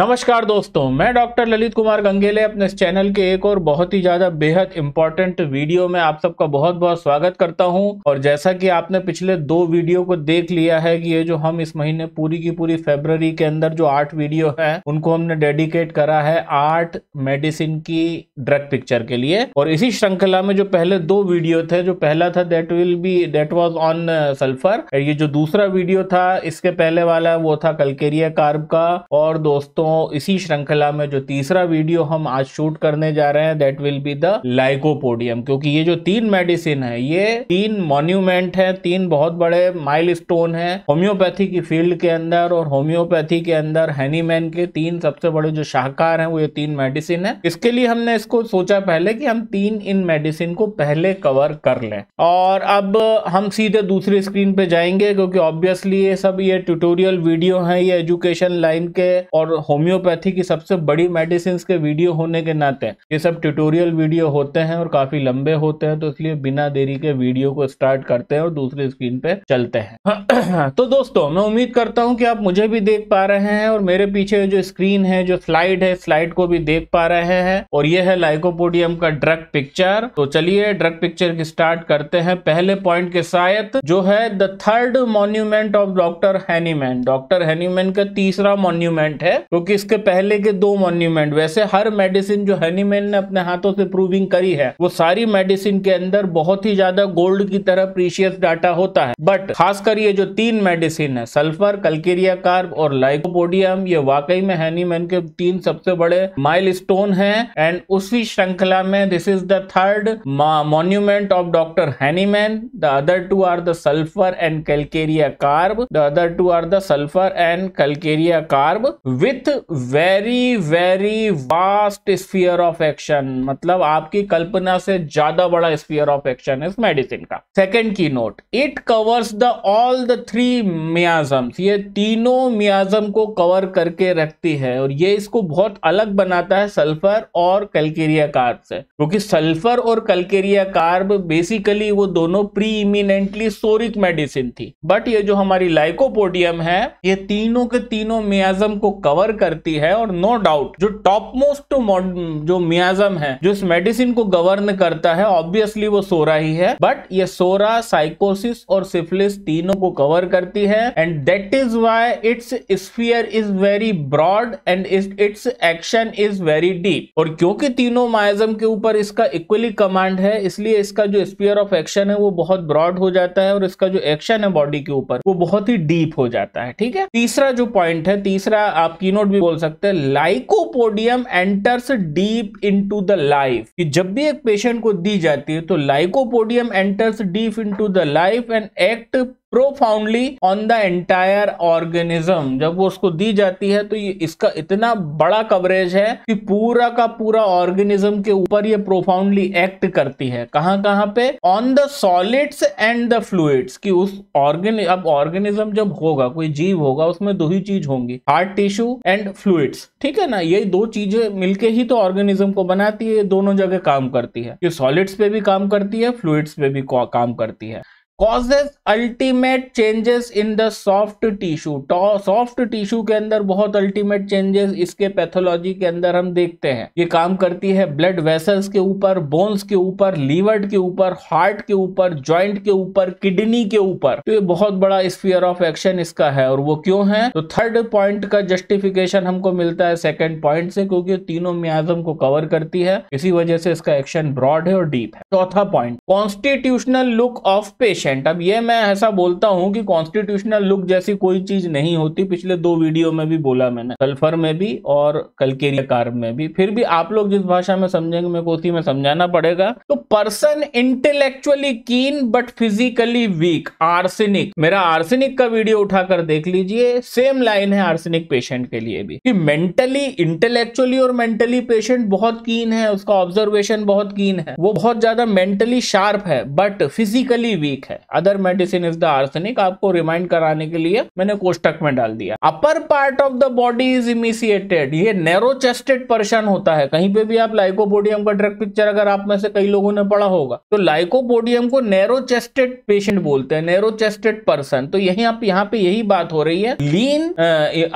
नमस्कार दोस्तों मैं डॉक्टर ललित कुमार गंगेले अपने इस चैनल के एक और बहुत ही ज्यादा बेहद इंपॉर्टेंट वीडियो में आप सबका बहुत बहुत स्वागत करता हूं और जैसा कि आपने पिछले दो वीडियो को देख लिया है कि ये जो हम इस महीने पूरी की पूरी फेबररी के अंदर जो आठ वीडियो है उनको हमने डेडिकेट करा है आर्ट मेडिसिन की ड्रग पिक्चर के लिए और इसी श्रृंखला में जो पहले दो वीडियो थे जो पहला था that will be that was on sulphur ये जो दूसरा वीडियो था इसके पहले वाला वो था कलकेरिया कार्ब का और दोस्तों इसी श्रृंखला में जो तीसरा वीडियो हम आज शूट करने जा रहे हैं that will be the lycopodium क्योंकि ये जो तीन मेडिसिन है ये तीन मॉन्यूमेंट है तीन बहुत बड़े माइल स्टोन है होम्योपैथी की फील्ड के अंदर और होम्योपैथी के अंदर हैनीमैन के तीन सबसे बड़े जो शाहकार हैं वो ये तीन मेडिसिन है इसके लिए हमने इसको सोचा पहले कि हम तीन इन मेडिसिन को पहले कवर कर लें और अब हम सीधे दूसरी स्क्रीन पे जाएंगे क्योंकि ऑब्वियसली ये सब ये ट्यूटोरियल वीडियो है ये एजुकेशन लाइन के और होम होम्योपैथी की सबसे बड़ी मेडिसिन के वीडियो होने के नाते ये सब ट्यूटोरियल वीडियो होते हैं और काफी लंबे होते हैं तो इसलिए बिना देरी के वीडियो को स्टार्ट करते हैं और दूसरी स्क्रीन पे चलते हैं तो दोस्तों मैं उम्मीद करता हूँ कि आप मुझे भी देख पा रहे हैं और मेरे पीछे जो स्क्रीन है जो स्लाइड है स्लाइड को भी देख पा रहे हैं और ये है लाइकोपोडियम का ड्रग पिक्चर तो चलिए ड्रग पिक्चर की स्टार्ट करते हैं पहले पॉइंट के साथ जो है the third monument of doctor Hahnemann doctor Hahnemann का तीसरा मॉन्यूमेंट है तो क्योंकि इसके पहले के दो मॉन्यूमेंट वैसे हर मेडिसिन जो हनीमैन ने अपने हाथों से प्रूविंग करी है वो सारी मेडिसिन के अंदर बहुत ही ज्यादा गोल्ड की तरह प्रीशियस डाटा होता है बट खासकर ये जो तीन मेडिसिन है सल्फर कल्केरिया कार्ब और लाइकोपोडियम ये वाकई में हैनीमैन के तीन सबसे बड़े माइल स्टोन है एंड उसी श्रृंखला में this is the third monument of doctor Hahnemann the other two are the sulphur and calcarea carb the other two are the sulphur and calcarea carb with very very vast sphere of action मतलब आपकी कल्पना से ज्यादा बड़ा sphere of action इस medicine का second keynote it covers the all the three miasm ये तीनों मियाजम को कवर करके रखती है और ये इसको बहुत अलग बनाता है सल्फर और कैलकेरिया कार्ब से क्योंकि तो सल्फर और कैलकेरिया कार्ब बेसिकली वो दोनों प्री इमिनेंटली सोरिक मेडिसिन थी बट ये जो हमारी लाइकोपोडियम है ये तीनों के तीनों मियाजम को कवर करती है और नो डाउट जो टॉप मोस्ट जो मियाजम है जो इस मेडिसिन को गवर्न करता है ऑब्वियसली वो सोरा ही है बट ये सोरा साइकोसिस और सिफिलिस तीनों को कवर करती है and that is why its sphere is very broad and its action is very deep और क्योंकि तीनों मायाजम के ऊपर इसका इक्वली कमांड है इसलिए इसका जो स्पीयर ऑफ एक्शन है वो बहुत ब्रॉड हो जाता है और इसका जो एक्शन है बॉडी के ऊपर वो बहुत ही डीप हो जाता है ठीक है तीसरा जो पॉइंट है तीसरा आप कीनो भी बोल सकते हैं lycopodium enters deep into the life कि जब भी एक पेशेंट को दी जाती है तो lycopodium enters deep into the life and act profoundly on the entire organism जब वो उसको दी जाती है तो ये इसका इतना बड़ा कवरेज है कि पूरा का पूरा ऑर्गेनिज्म के ऊपर ये प्रोफाउंडली एक्ट करती है कहाँ कहाँ पे on the solids and the fluids कि उस ऑर्गेन अब ऑर्गेनिज्म जब होगा कोई जीव होगा उसमें दो ही चीज होंगी हार्ट टिश्यू एंड फ्लूड्स ठीक है ना ये दो चीजें मिलके ही तो ऑर्गेनिज्म को बनाती है ये दोनों जगह काम करती है ये सॉलिड्स पे भी काम करती है फ्लूड्स पे भी काम करती है causes ultimate changes in the soft tissue soft tissue के अंदर बहुत अल्टीमेट चेंजेस इसके पैथोलॉजी के अंदर हम देखते हैं ये काम करती है ब्लड वेसल्स के ऊपर बोन्स के ऊपर लीवर के ऊपर हार्ट के ऊपर ज्वाइंट के ऊपर किडनी के ऊपर तो ये बहुत बड़ा स्पीयर ऑफ एक्शन इसका है और वो क्यों है तो थर्ड पॉइंट का जस्टिफिकेशन हमको मिलता है सेकेंड पॉइंट से क्योंकि तीनों म्याजम को कवर करती है इसी वजह से इसका एक्शन ब्रॉड है और डीप है चौथा point constitutional look of patient percent अब ये मैं ऐसा बोलता हूँ कि कॉन्स्टिट्यूशनल लुक जैसी कोई चीज नहीं होती पिछले दो वीडियो में भी बोला मैंने सल्फर में भी और कलकेरिया कार में भी फिर भी आप लोग जिस भाषा में समझेंगे मेरे को उसी में समझाना पड़ेगा तो person intellectually keen but physically weak arsenic मेरा आर्सेनिक का वीडियो उठाकर देख लीजिए सेम लाइन है आर्सेनिक पेशेंट के लिए भी कि मेंटली इंटेलेक्चुअली और मेंटली पेशेंट बहुत कीन है उसका ऑब्जर्वेशन बहुत कीन है वो बहुत ज्यादा मेंटली शार्प है बट फिजिकली वीक है other medicine is the arsenic आपको रिमाइंड कराने के लिए मैंने कोष्टक में डाल दिया upper part of the body is emaciated ये नैरो चेस्टेड पर्सन होता है कहीं पे भी आप लाइकोबोडियम का ड्रग पिक्चर अगर आप में से कई लोगों ने पढ़ा होगा तो लाइकोबोडियम को नैरो चेस्टेड पेशेंट बोलते हैं नैरो चेस्टेड पर्सन तो यही आप यहाँ पे यही बात हो रही है lean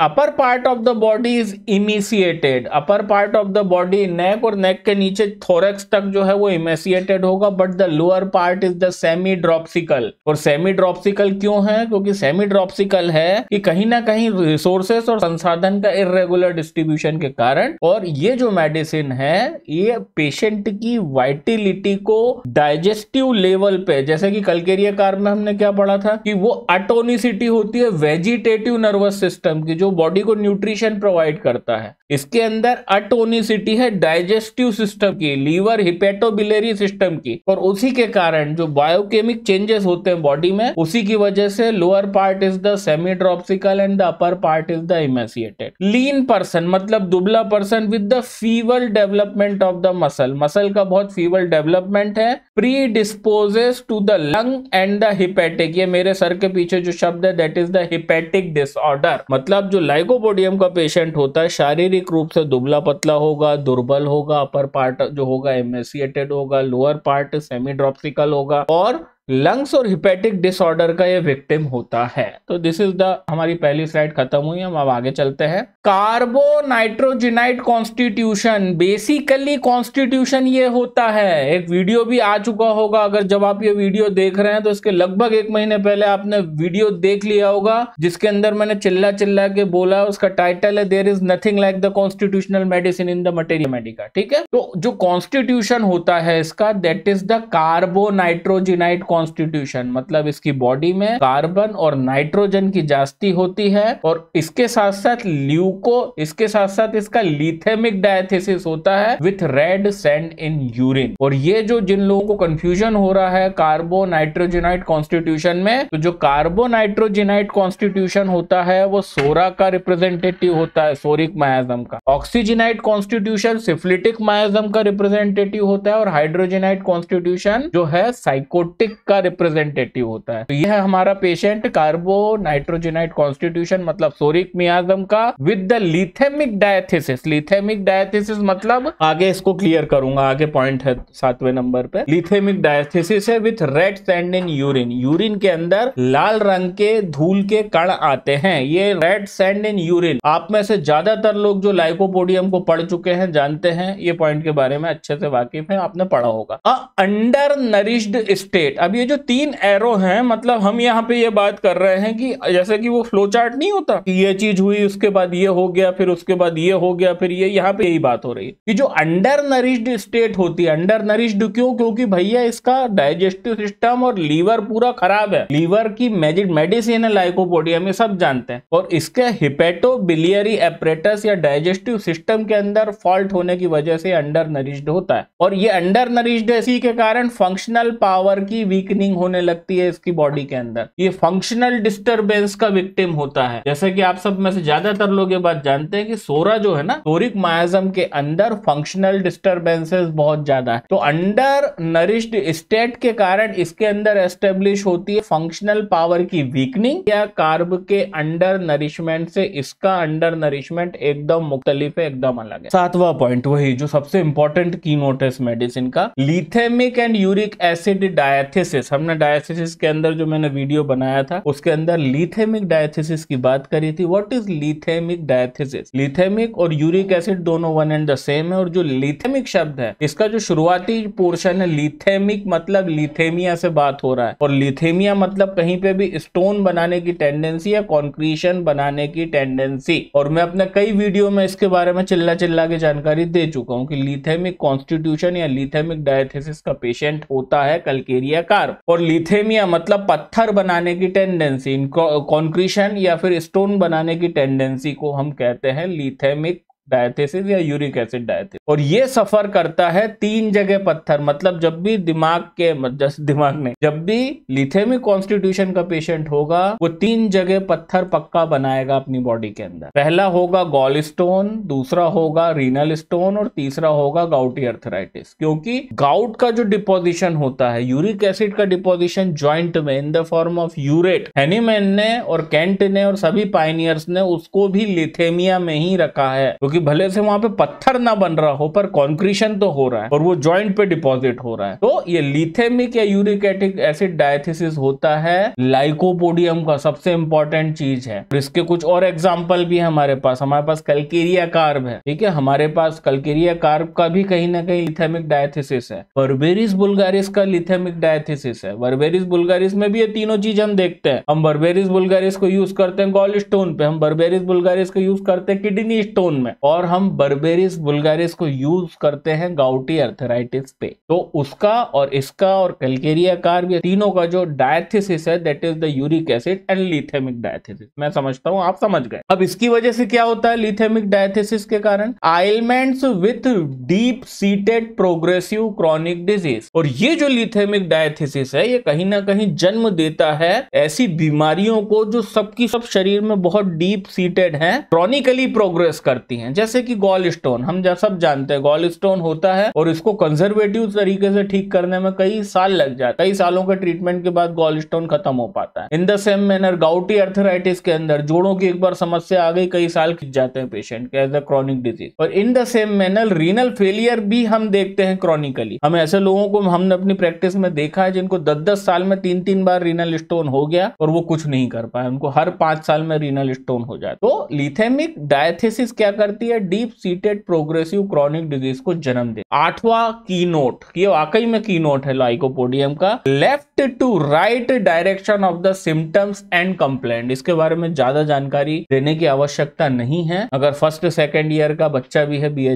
upper part of the body is emaciated upper part of the body neck और नेक के नीचे थोरेक्स तक जो है वो इमेसिएटेड होगा but the lower part is the semi dropsic dropsical और सेमी ड्रॉप्सिकल क्यों है क्योंकि सेमी ड्रॉप्सिकल है कि कहीं ना कहीं रिसोर्सेस और संसाधन का इरेगुलर डिस्ट्रीब्यूशन के कारण और ये जो मेडिसिन है ये पेशेंट की वाइटिलिटी को डाइजेस्टिव लेवल पे जैसे कि कलकेरिया कार में हमने क्या पढ़ा था कि वो अटोनिसिटी होती है वेजिटेटिव नर्वस सिस्टम की जो बॉडी को न्यूट्रिशन प्रोवाइड करता है इसके अंदर अटोनिसिटी है डाइजेस्टिव सिस्टम की लीवर हिपेटोबिलरी सिस्टम की और उसी के कारण जो बायोकेमिक चेंजेस होते हैं बॉडी में उसी की वजह से lower part is the semi dropsical and the upper part is the emaciated lean person मतलब दुबला person with the fever development of the muscle muscle का बहुत फीवर डेवलपमेंट है predisposes to the lung and the hepatic ये मेरे सर के पीछे जो शब्द है that is the hepatic disorder मतलब जो लाइकोपोडियम का पेशेंट होता है शारीरिक शारीरिक रूप से दुबला पतला होगा दुर्बल होगा अपर पार्ट जो होगा एमेसिएटेड होगा लोअर पार्ट सेमी ड्रॉप्सिकल होगा और लंग्स और हिपेटिक डिसऑर्डर का ये विक्टिम होता है तो दिस इज द हमारी पहली स्लाइड खत्म हुई हम अब आगे चलते हैं कार्बोनाइट्रोजिनाइट कॉन्स्टिट्यूशन बेसिकली कॉन्स्टिट्यूशन ये होता है एक वीडियो भी आ चुका होगा अगर जब आप ये वीडियो देख रहे हैं तो इसके लगभग एक महीने पहले आपने वीडियो देख लिया होगा जिसके अंदर मैंने चिल्ला चिल्ला के बोला उसका टाइटल है there is nothing like the constitutional medicine in the materia medica ठीक है तो जो कॉन्स्टिट्यूशन होता है इसका that is the carbonitrogenoid constitution मतलब इसकी बॉडी में कार्बन और नाइट्रोजन की जास्ती होती है और इसके साथ साथ ल्यूको इसके साथ साथ इसका लिथेमिक डायथेसिस होता है with red sand in urine और ये जो जिन लोगों को कंफ्यूजन हो रहा है कार्बो नाइट्रोजेनाइट कॉन्स्टिट्यूशन में तो जो कार्बो नाइट्रोजेनाइट कॉन्स्टिट्यूशन होता है वो सोरा का रिप्रेजेंटेटिव होता है सोरिक मायाजम का ऑक्सीजेनाइट कॉन्स्टिट्यूशन सिफ्लिटिक मायाजम का रिप्रेजेंटेटिव होता है और हाइड्रोजेनाइट कॉन्स्टिट्यूशन जो है साइकोटिक का रिप्रेजेंटेटिव होता है तो यह हमारा पेशेंट कार्बो नाइट्रोजेनाइट कॉन्स्टिट्यूशन मतलब सोरिक मियाजम का with the lithemic diathesis lithemic diathesis मतलब आगे इसको क्लियर करूंगा आगे पॉइंट है सातवें नंबर पे लिथेमिक डायथिस है with red sand in urine urine के अंदर लाल रंग के धूल के कण आते हैं ये रेड सैंड इन यूरिन आप में से ज्यादातर लोग जो लाइकोपोडियम को पढ़ चुके हैं जानते हैं ये पॉइंट के बारे में अच्छे से वाकिफ है आपने पढ़ा होगा अंडर नरिश्ड स्टेट अब ये जो तीन एरो हैं मतलब हम यहाँ पे ये बात कर रहे हैं कि जैसे कि वो फ्लो चार्ट नहीं होता कि ये चीज हुई उसके बाद ये हो गया फिर उसके बाद ये हो गया फिर ये यहाँ पे यही बात हो रही है कि जो अंडर नरिश्ड स्टेट होती है अंडर नरिश्ड क्यों क्योंकि भैया इसका डाइजेस्टिव सिस्टम और लीवर पूरा खराब है लीवर की मेजिक मेडिसिन है लाइकोपोडिया में सब जानते हैं और इसके हिपेटो बिलियरी एपरेटस या डाइजेस्टिव सिस्टम के अंदर फॉल्ट होने की वजह से अंडर नरिश्ड होता है और ये अंडर नरिश्ड इसी के कारण फंक्शनल पावर की वीक वीकनिंग होने लगती है इसकी बॉडी के अंदर ये फंक्शनल डिस्टर्बेंस का विक्टिम होता है जैसे कि आप सब में से ज्यादातर लोग ये बात जानते हैं कि सोरा जो है ना सोरिक मायाजम के अंदर फंक्शनल डिस्टर्बेंसेस बहुत ज्यादा है तो अंडर नरिश्ड स्टेट के कारण इसके अंदर एस्टेब्लिश होती है फंक्शनल पावर की वीकनिंग या कार्ब के अंडर नरिशमेंट से इसका अंडर नरिशमेंट एकदम मुख्तलिफ है एकदम अलग है सातवा पॉइंट वही जो सबसे इंपॉर्टेंट की नोट है इस मेडिसिन का lithemic and uric acid diathesis diathesis हमने डायथिसिस के अंदर जो मैंने वीडियो बनाया था उसके अंदर लिथेमिक डायथिसिस की बात करी थी what is lithemic diathesis lithemic और यूरिक एसिड दोनों वन एंड द सेम है और जो लिथेमिक शब्द है इसका जो शुरुआती पोर्शन है लिथेमिक मतलब लिथेमिया से बात हो रहा है और लिथेमिया मतलब कहीं पे भी स्टोन बनाने की टेंडेंसी या कॉन्क्रीशन बनाने की टेंडेंसी और मैं अपने कई वीडियो में इसके बारे में चिल्ला चिल्ला के जानकारी दे चुका हूँ कि लिथेमिक कॉन्स्टिट्यूशन या लिथेमिक डायथिसिस का पेशेंट होता है कलकेरिया का पत्थर और लिथेमिया मतलब पत्थर बनाने की टेंडेंसी कॉन्क्रीशन या फिर स्टोन बनाने की टेंडेंसी को हम कहते हैं लिथेमिक डायथेसिस या यूरिक एसिड डायथेसिस और ये सफर करता है तीन जगह पत्थर मतलब जब भी दिमाग के जस्ट दिमाग में जब भी लिथेमिक कॉन्स्टिट्यूशन का पेशेंट होगा वो तीन जगह पत्थर पक्का बनाएगा अपनी बॉडी के अंदर पहला होगा गॉल स्टोन दूसरा होगा रीनल स्टोन और तीसरा होगा गाउटी अर्थराइटिस क्योंकि गाउट का जो डिपोजिशन होता है यूरिक एसिड का डिपोजिशन ज्वाइंट में in the form of urate Hahnemann ने और कैंट ने और सभी पाइनियर्स ने उसको भी लिथेमिया में ही रखा है क्योंकि क्योंकि भले से वहां पे पत्थर ना बन रहा हो पर कॉन्क्रीशन तो हो रहा है और वो ज्वाइंट पे डिपॉजिट हो रहा है तो ये लिथेमिक या यूरिकेटिक एसिड डायथिस होता है लाइकोपोडियम का सबसे इंपॉर्टेंट चीज है और इसके कुछ और एग्जाम्पल भी है हमारे पास हमारे पास कलकेरिया कार्ब है ठीक है हमारे पास कलकेरिया कार्ब का भी कहीं ना कहीं लिथेमिक डायथिस है वर्बेरिस बुलगारिस का लिथेमिक डायथिस है वर्बेरिस बुलगारिस में भी ये तीनों चीज हम देखते हैं हम बर्बेरिस बुलगारिस को यूज करते हैं गोल स्टोन पे हम बर्बेरिस बुलगारिस को यूज करते हैं किडनी स्टोन में और हम बर्बेरिस बुल्गारिस को यूज करते हैं गाउटी अर्थराइटिस पे तो उसका और इसका और कलकेरिया भी तीनों का जो डायथिसिस है that is the uric acid and lithemic diathesis मैं समझता हूँ आप समझ गए अब इसकी वजह से क्या होता है लिथेमिक डायथिसिस के कारण ailments with deep seated progressive chronic disease और ये जो लिथेमिक डायथिसिस है ये कहीं ना कहीं जन्म देता है ऐसी बीमारियों को जो सबकी सब शरीर में बहुत डीप सीटेड है क्रॉनिकली प्रोग्रेस करती है जैसे कि गॉल स्टोन हम सब जानते हैं गॉल स्टोन होता है और इसको कंजर्वेटिव तरीके से ठीक करने में कई साल लग जाता है कई सालों के ट्रीटमेंट के बाद गॉल स्टोन खत्म हो पाता है in the same manner gouty arthritis के अंदर जोड़ों की एक बार समस्या आ गई कई साल खिंच जाते हैं पेशेंट के एज अ क्रॉनिक डिजीज और in the same manner renal failure भी हम देखते हैं क्रॉनिकली हम ऐसे लोगों को हमने अपनी प्रैक्टिस में देखा है जिनको दस दस साल में तीन तीन बार रीनल स्टोन हो गया और वो कुछ नहीं कर पाए उनको हर पांच साल में रीनल स्टोन हो जाए तो लिथेमिक डायथेसिस क्या करती देती है deep seated progressive chronic disease को जन्म दे आठवां की नोट ये वाकई में की नोट है लाइकोपोडियम का left to right direction of the symptoms and complaint इसके बारे में ज्यादा जानकारी देने की आवश्यकता नहीं है अगर फर्स्ट सेकेंड ईयर का बच्चा भी है बी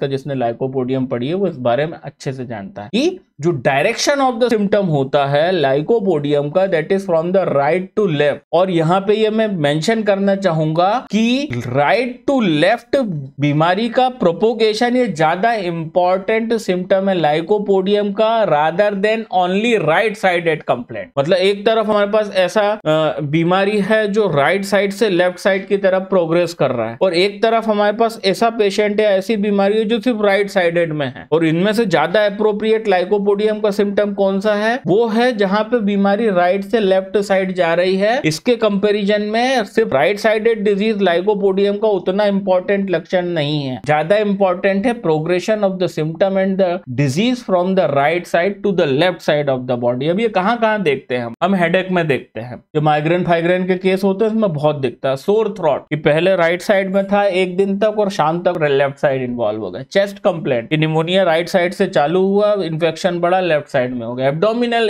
का जिसने लाइकोपोडियम पढ़ी है वो इस बारे में अच्छे से जानता है कि जो डायरेक्शन ऑफ द सिम्टम होता है लाइकोपोडियम का that is from the right to left और यहाँ पे ये मैं मेंशन करना चाहूंगा कि राइट टू लेफ्ट बीमारी का प्रोपोगेशन ये ज्यादा इंपॉर्टेंट सिम्टम है लाइकोपोडियम का rather than only right side at complaint मतलब एक तरफ हमारे पास ऐसा बीमारी है जो राइट साइड से लेफ्ट साइड की तरफ प्रोग्रेस कर रहा है और एक तरफ हमारे पास ऐसा पेशेंट है ऐसी बीमारी है जो सिर्फ राइट साइडेड में है और इनमें से ज्यादा अप्रोप्रिएट लाइको प्लास्मोबोडियम का सिम्टम कौन सा है वो है जहां पे बीमारी राइट से लेफ्ट साइड जा रही है इसके कंपेरिजन में सिर्फ राइट साइडेड डिजीज लाइकोपोडियम का उतना इंपॉर्टेंट लक्षण नहीं है ज्यादा इंपॉर्टेंट है progression of the symptom and the disease from the right side to the left side of the body अब ये कहाँ कहाँ देखते हैं हम हेडेक में देखते हैं जो माइग्रेन फाइग्रेन के केस होते हैं उसमें बहुत दिखता है सोर थ्रॉट ये पहले राइट साइड में था एक दिन तक और शाम तक लेफ्ट साइड इन्वॉल्व हो गया chest complaint pneumonia right side से चालू हुआ इन्फेक्शन पोर्शन बड़ा लेफ्ट साइड में हो होगा abdominal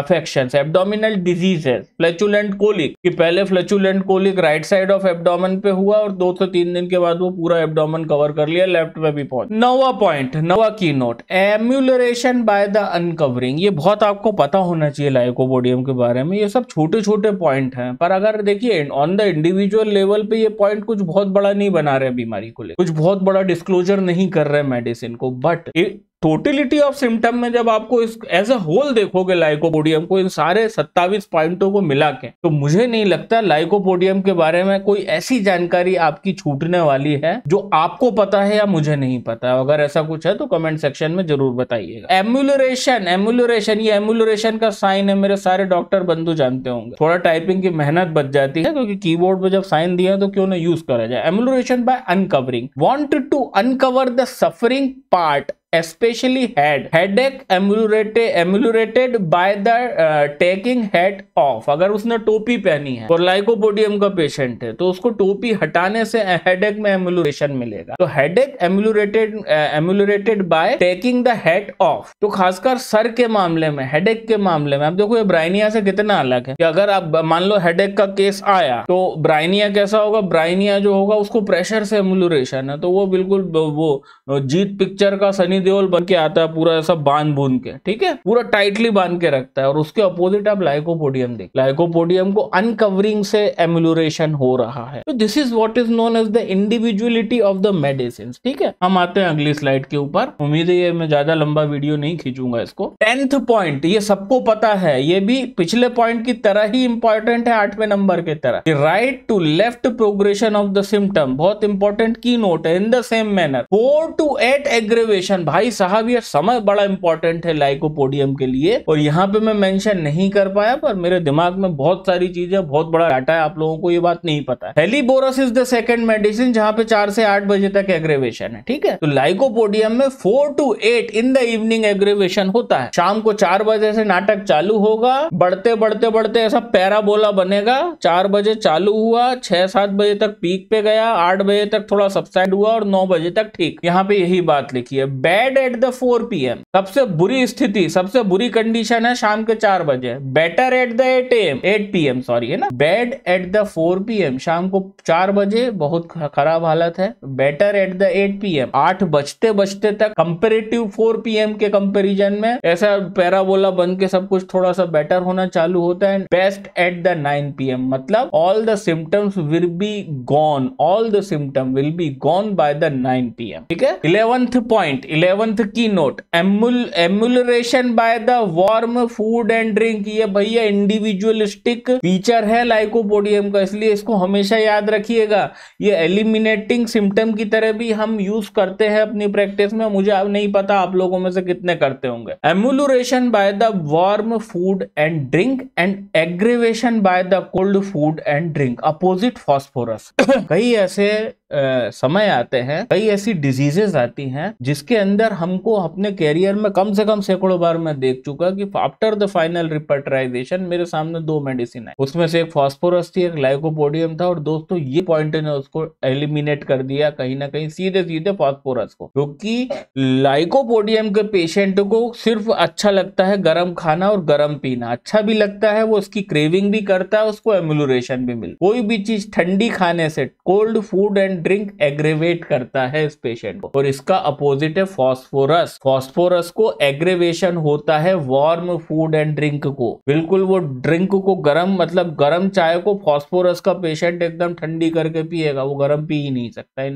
affection abdominal diseases flatulent colic कि पहले flatulent colic right side of abdomen पे हुआ और दो से तीन दिन के बाद वो पूरा एबडोमन कवर कर लिया लेफ्ट में भी पहुंच नवा पॉइंट नवा key note amelioration by the uncovering ये बहुत आपको पता होना चाहिए लाइकोबोडियम के बारे में ये सब छोटे छोटे पॉइंट हैं पर अगर देखिए ऑन द इंडिविजुअल लेवल पे ये पॉइंट कुछ बहुत बड़ा नहीं बना रहे बीमारी को ले कुछ बहुत बड़ा डिस्क्लोजर नहीं कर रहे मेडिसिन को बट टोटिलिटी ऑफ सिम्टम में जब आपको इस एज अ होल देखोगे लाइकोपोडियम को इन सारे सत्तावीस पॉइंटों को मिला के तो मुझे नहीं लगता लाइकोपोडियम के बारे में कोई ऐसी जानकारी आपकी छूटने वाली है जो आपको पता है या मुझे नहीं पता अगर ऐसा कुछ है तो कमेंट सेक्शन में जरूर बताइएगा एम्यूलोरेशन एम्यूलोरेशन ये एम्यूलोरेशन का साइन है मेरे सारे डॉक्टर बंधु जानते होंगे थोड़ा टाइपिंग की मेहनत बच जाती है क्योंकि की बोर्ड जब साइन दिया तो क्यों ना यूज करा जाए amelioration by uncovering want to uncover the suffering part especially head headache emulated emulated by the uh, taking head off अगर उसने टोपी पहनी है और लाइकोपोडियम का पेशेंट है तो उसको टोपी हटाने से हेडेक में एमुलेशन मिलेगा तो headache ameliorated ameliorated by taking the head off तो खासकर सर के मामले में हेडेक के मामले में आप देखो ये ब्राइनिया से कितना अलग है कि अगर आप मान लो हेडेक का केस आया तो ब्राइनिया कैसा होगा ब्राइनिया जो होगा उसको प्रेशर से एमुलेशन है तो वो बिल्कुल वो जीत पिक्चर का सनी सनी देओल बन के आता है पूरा ऐसा बांध बूंद के ठीक है पूरा टाइटली बांध के रखता है और उसके अपोजिट आप लाइकोपोडियम देख लाइकोपोडियम को अनकवरिंग से एमुलरेशन हो रहा है तो this is what is known as the individuality of the medicine ठीक है हम आते हैं अगली स्लाइड के ऊपर उम्मीद है मैं ज्यादा लंबा वीडियो नहीं खींचूंगा इसको टेंथ पॉइंट ये सबको पता है ये भी पिछले पॉइंट की तरह ही इंपॉर्टेंट है आठवें नंबर के तरह right to left progression of the symptom बहुत इंपॉर्टेंट की नोट है in the same manner four to eight aggravation भाई साहब ये समय बड़ा इंपॉर्टेंट है लाइकोपोडियम के लिए और यहाँ पे मैं मेंशन नहीं कर पाया पर मेरे दिमाग में बहुत सारी चीजें बहुत बड़ा डाटा है आप लोगों को ये बात नहीं पता helleborus is the second medicine जहां पे चार से आठ बजे तक एग्रेवेशन है ठीक है तो लाइकोपोडियम में four to eight in the evening aggravation होता है शाम को चार बजे से नाटक चालू होगा बढ़ते बढ़ते बढ़ते ऐसा पैराबोला बनेगा चार बजे चालू हुआ छह सात बजे तक पीक पे गया आठ बजे तक थोड़ा सबसाइड हुआ और नौ बजे तक ठीक यहाँ पे यही बात लिखी है bad dead at the four P M सबसे बुरी स्थिति सबसे बुरी कंडीशन है शाम के चार बजे better at the eight M at P M sorry है ना bad at the four P M शाम को चार बजे बहुत खराब हालत है better at the eight P M आठ बजते बजते तक कंपेरेटिव फोर पी एम के कंपेरिजन में ऐसा पैराबोला बन के सब कुछ थोड़ा सा बेटर होना चालू होता है best at the nine P M मतलब all the symptoms will be gone all the symptom will be gone by the nine P M ठीक है eleventh point eleven eleventh key note amelioration by the warm food and drink ये भैया individualistic feature है lycopodium का इसलिए इसको हमेशा याद रखिएगा ये एलिमिनेटिंग सिम्टम की तरह भी हम यूज करते हैं अपनी प्रैक्टिस में मुझे अब नहीं पता आप लोगों में से कितने करते होंगे amelioration by the warm food and drink and aggravation by the cold food and drink opposite phosphorus कई ऐसे समय आते हैं कई ऐसी डिजीजेज आती हैं जिसके अंदर हमको अपने कैरियर में कम से कम सैकड़ों बार मैं देख चुका कि आफ्टर द फाइनल रिपर्टराइजेशन मेरे सामने दो मेडिसिन है उसमें से एक फॉस्फोरस थी एक लाइकोपोडियम था और दोस्तों ये पॉइंट ने उसको एलिमिनेट कर दिया कहीं ना कहीं सीधे सीधे फॉस्फोरस को क्योंकि लाइकोपोडियम के पेशेंट को सिर्फ अच्छा लगता है गर्म खाना और गर्म पीना अच्छा भी लगता है वो उसकी क्रेविंग भी करता है उसको एम्यूलोरेशन भी मिलता कोई भी चीज ठंडी खाने से cold food and drink aggravate करता है इस पेशेंट को और इसका अपोजिट है फॉस्फोरस फॉस्फोरस को एग्रेवेशन होता है वार्म फूड एंड ड्रिंक को बिल्कुल वो ड्रिंक को गर्म मतलब गर्म चाय को फॉस्फोरस का पेशेंट एकदम ठंडी करके पिएगा वो गर्म पी ही नहीं सकता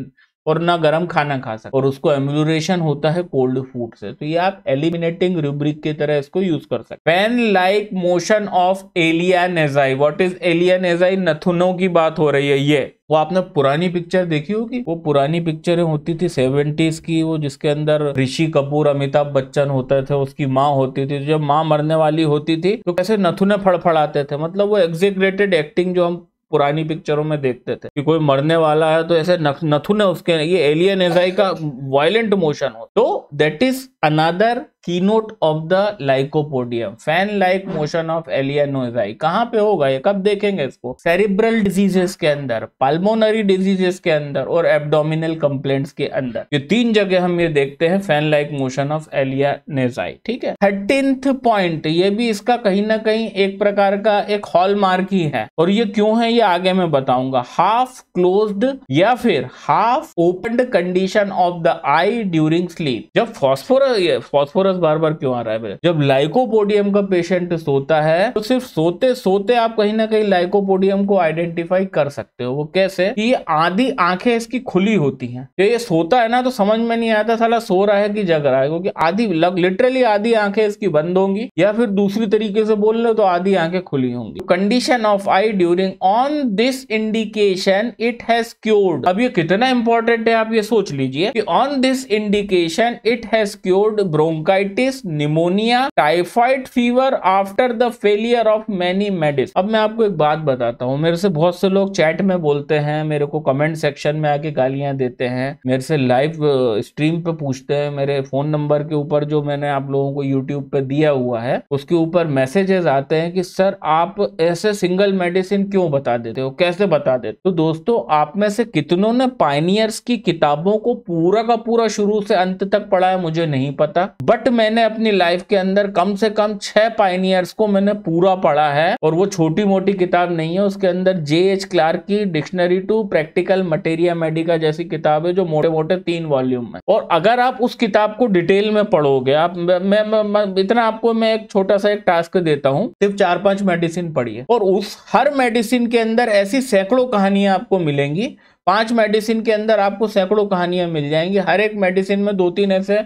और ना गर्म खाना खा सकते और उसको एम्यूरेशन होता है कोल्ड फूड से तो ये आप एलिमिनेटिंग रूब्रिक की तरह इसको यूज कर सकते pen like motion of alae nasi what is alae nasi नथुनों की बात हो रही है ये वो आपने पुरानी पिक्चर देखी होगी वो पुरानी पिक्चरें होती थी सेवेंटीज की वो जिसके अंदर ऋषि कपूर अमिताभ बच्चन होते थे उसकी माँ होती थी जब माँ मरने वाली होती थी तो कैसे नथुने फड़फड़ाते थे मतलब वो एग्जेग्रेटेड एक्टिंग जो हम पुरानी पिक्चरों में देखते थे कि कोई मरने वाला है तो ऐसे नथुने उसके ये एलियन एजाई का वायलेंट मोशन हो तो that is another key note of the lycopodium fan like motion of alae nasi कहाँ पे होगा ये कब देखेंगे इसको सेरिब्रल डिजीजेस के अंदर पाल्मोनरी डिजीजेस के अंदर और एबडोमिनल कंप्लेंट्स के अंदर ये तीन जगह हम ये देखते हैं fan like motion of alae nasi ठीक है थर्टींथ पॉइंट ये भी इसका कहीं ना कहीं एक प्रकार का एक हॉल मार्क ही है और ये क्यों है ये आगे मैं बताऊंगा हाफ क्लोज्ड या फिर half open condition of the eye during sleep जब फॉस्फोरस ये फॉस्फोरस बार बार क्यों आ रहा है जब लाइकोपोडियम का पेशेंट सोता है तो सिर्फ सोते सोते आप कहीं ना कहीं लाइकोपोडियम को आइडेंटिफाई कर सकते हो वो कैसे कि ये आधी आंखें इसकी खुली होती हैं जब ये सोता है ना तो समझ में नहीं आता साला सो रहा है कि जग रहा है क्योंकि आधी लिटरली आधी आंखें इसकी बंद होंगी या फिर दूसरी तरीके से बोल लो तो आधी आंखें खुली होंगी condition of eye during on this indication it has cured अब ये कितना इंपॉर्टेंट है आप ये सोच लीजिए कि on this indication it has cured cold bronchitis pneumonia typhoid fever after the failure of many medis अब मैं आपको एक बात बताता हूँ मेरे से बहुत से लोग चैट में बोलते हैं मेरे को कमेंट सेक्शन में आके गालियां देते हैं मेरे से लाइव स्ट्रीम पे पूछते हैं मेरे फोन नंबर के ऊपर जो मैंने आप लोगों को यूट्यूब पे दिया हुआ है उसके ऊपर मैसेजेस आते हैं कि सर आप ऐसे सिंगल मेडिसिन क्यों बता देते हो कैसे बता देते तो दोस्तों आप में से कितनों ने पाइनियर्स की किताबों को पूरा का पूरा शुरू से अंत तक पढ़ा है मुझे नहीं नहीं पता बट मैंने अपनी लाइफ के अंदर कम से कम छह पाइनियर्स को मैंने पूरा पढ़ा है और वो छोटी मोटी किताब नहीं है उसके अंदर जे एच क्लार्क की dictionary to practical materia medica जैसी किताब है जो मोटे मोटे तीन वॉल्यूम में और अगर आप उस किताब को डिटेल में पढ़ोगे आप मैं, मैं, मैं, मैं इतना आपको मैं एक छोटा सा एक टास्क देता हूँ सिर्फ चार पांच मेडिसिन पढ़िए और उस हर मेडिसिन के अंदर ऐसी सैकड़ों कहानियां आपको मिलेंगी पांच मेडिसिन के अंदर आपको सैकड़ों कहानियां मिल जाएंगी हर एक मेडिसिन में दो तीन ऐसे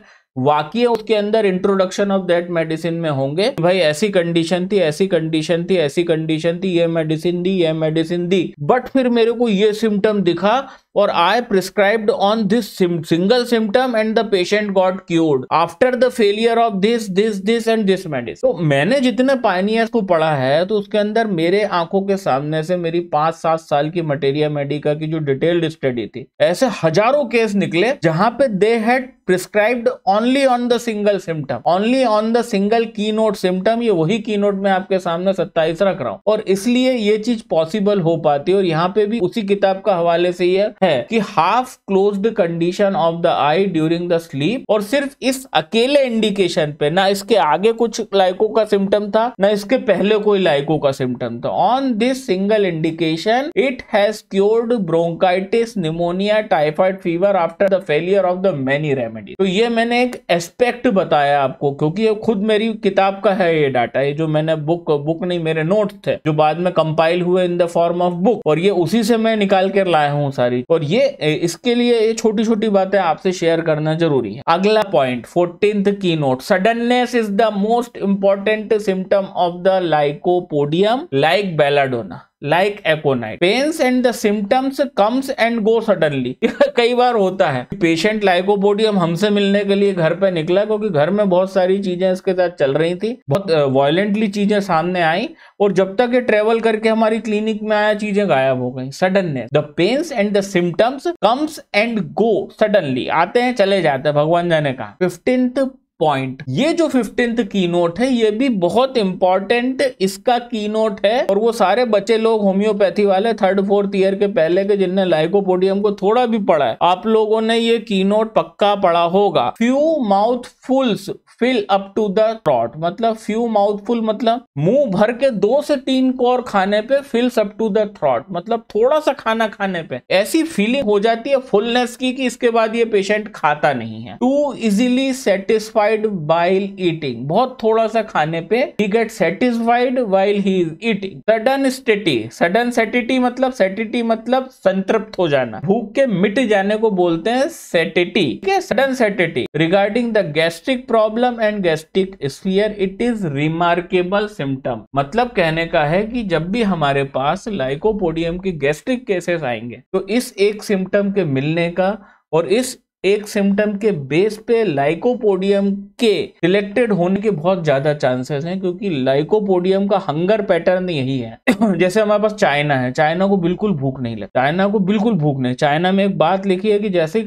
वाकई उसके अंदर इंट्रोडक्शन ऑफ दैट मेडिसिन में होंगे भाई ऐसी कंडीशन थी ऐसी कंडीशन थी ऐसी कंडीशन थी ये मेडिसिन दी ये मेडिसिन दी बट फिर मेरे को ये सिम्टम दिखा और I prescribe on this single symptom and the patient got cured after the failure of this this this and this medicine तो मैंने जितने पाइनियर्स को पढ़ा है तो उसके अंदर मेरे आंखों के सामने से मेरी पांच सात साल की मटेरिया मेडिका की जो डिटेल्ड स्टडी थी ऐसे हजारों केस निकले जहां पे they had prescribed only on the single symptom only on the single key note symptom ये वही की नोट में आपके सामने सत्ताईस रख रहा हूँ और इसलिए ये चीज पॉसिबल हो पाती है और यहाँ पे भी उसी किताब का हवाले से यह है है कि half closed condition of the eye during the sleep और सिर्फ इस अकेले इंडिकेशन पे ना इसके आगे कुछ लाइको का सिम्टम था ना इसके पहले कोई लाइको का सिम्टम था on this single indication it has cured bronchitis pneumonia typhoid fever after the failure of the many remedy तो ये मैंने एक एस्पेक्ट बताया आपको क्योंकि ये खुद मेरी किताब का है ये डाटा ये जो मैंने बुक बुक नहीं मेरे नोट थे जो बाद में कंपाइल हुए in the form of book और ये उसी से मैं निकाल कर लाया हूँ सारी और और ये इसके लिए ये छोटी छोटी बातें आपसे शेयर करना जरूरी है अगला point fourteenth key note suddenness is the most important symptom of the lycopodium like belladonna like aconite pains and the symptoms comes and go suddenly कई बार होता है पेशेंट लाइकोपोडियम हमसे मिलने के लिए घर पे निकला क्योंकि घर में बहुत सारी चीजें इसके साथ चल रही थी बहुत वायलेंटली चीजें सामने आई और जब तक ये ट्रेवल करके हमारी क्लिनिक में आया चीजें गायब हो गई suddenness the pains and the symptoms comes and go suddenly आते हैं चले जाते हैं भगवान जाने का फिफ्टींथ पॉइंट ये जो फिफ्टींथ की नोट है ये भी बहुत इंपॉर्टेंट इसका की नोट है और वो सारे बच्चे लोग होम्योपैथी वाले थर्ड फोर्थ ईयर के पहले के जिनने लाइकोपोडियम को थोड़ा भी पढ़ा है आप लोगों ने ये की नोट पक्का पढ़ा होगा few mouthfuls fill up to the मतलब फ्यू माउथफुल मतलब मुंह भर के दो से तीन कोर खाने पे फिल्स अप टू द मतलब थोड़ा सा खाना खाने पे ऐसी फीलिंग हो जाती है फुलनेस की कि इसके बाद ये पेशेंट खाता नहीं है to easily satisfied satisfied while eating बहुत थोड़ा सा खाने पे ही get satisfied while he is eating sudden satiety sudden satiety मतलब सेटिटी मतलब संतृप्त हो जाना भूख के मिट जाने को बोलते हैं सेटिटी ठीक है sudden satiety regarding the gastric problem and gastric sphere it is remarkable symptom मतलब कहने का है कि जब भी हमारे पास लाइकोपोडियम की गैस्ट्रिक केसेस आएंगे तो इस एक सिम्टम के मिलने का और इस एक सिम्टम के बेस पे लाइकोपोडियम के सिलेक्टेड होने के बहुत ज्यादा चांसेस हैं क्योंकि लाइकोपोडियम का हंगर पैटर्न यही है जैसे हमारे पास चाइना है चाइना को बिल्कुल भूख नहीं लगती चाइना को बिल्कुल भूख नहीं चाइना में एक बात लिखी है कि जैसे